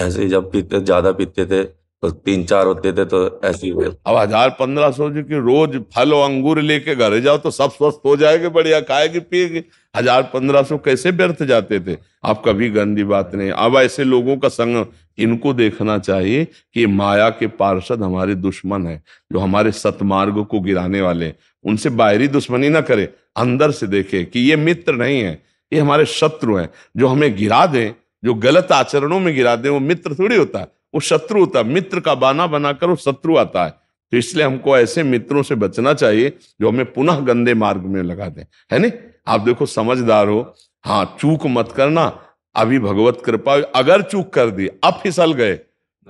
ऐसे ही जब पीते ज्यादा पीते थे तो तीन चार होते थे तो ऐसे ही अब हजार पंद्रह सौ जी की रोज फल और अंगूर लेके घर जाओ तो सब स्वस्थ हो जाएगी बढ़िया खाएगी पिएगी हजार पंद्रह सौ कैसे व्यर्थ जाते थे आप कभी गंदी बात नहीं अब ऐसे लोगों का संग इनको देखना चाहिए कि माया के पार्षद हमारे दुश्मन है जो हमारे सतमार्ग को गिराने वाले उनसे बाहरी दुश्मनी ना करे अंदर से देखें कि ये मित्र नहीं है ये हमारे शत्रु हैं जो हमें गिरा दें जो गलत आचरणों में गिरा दें वो मित्र थोड़ी होता है वो शत्रु होता है मित्र का बाना बनाकर वो शत्रु आता है तो इसलिए हमको ऐसे मित्रों से बचना चाहिए जो हमें पुनः गंदे मार्ग में लगा दें है नहीं आप देखो समझदार हो हाँ चूक मत करना अभी भगवत कृपा अगर चूक कर दी अब फिसल गए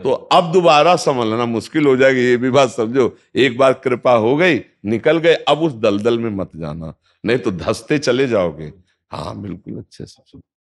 तो अब दोबारा संभलना मुश्किल हो जाएगी ये भी बात समझो एक बार कृपा हो गई निकल गए अब उस दलदल में मत जाना नहीं तो धसते चले जाओगे हाँ बिल्कुल अच्छे से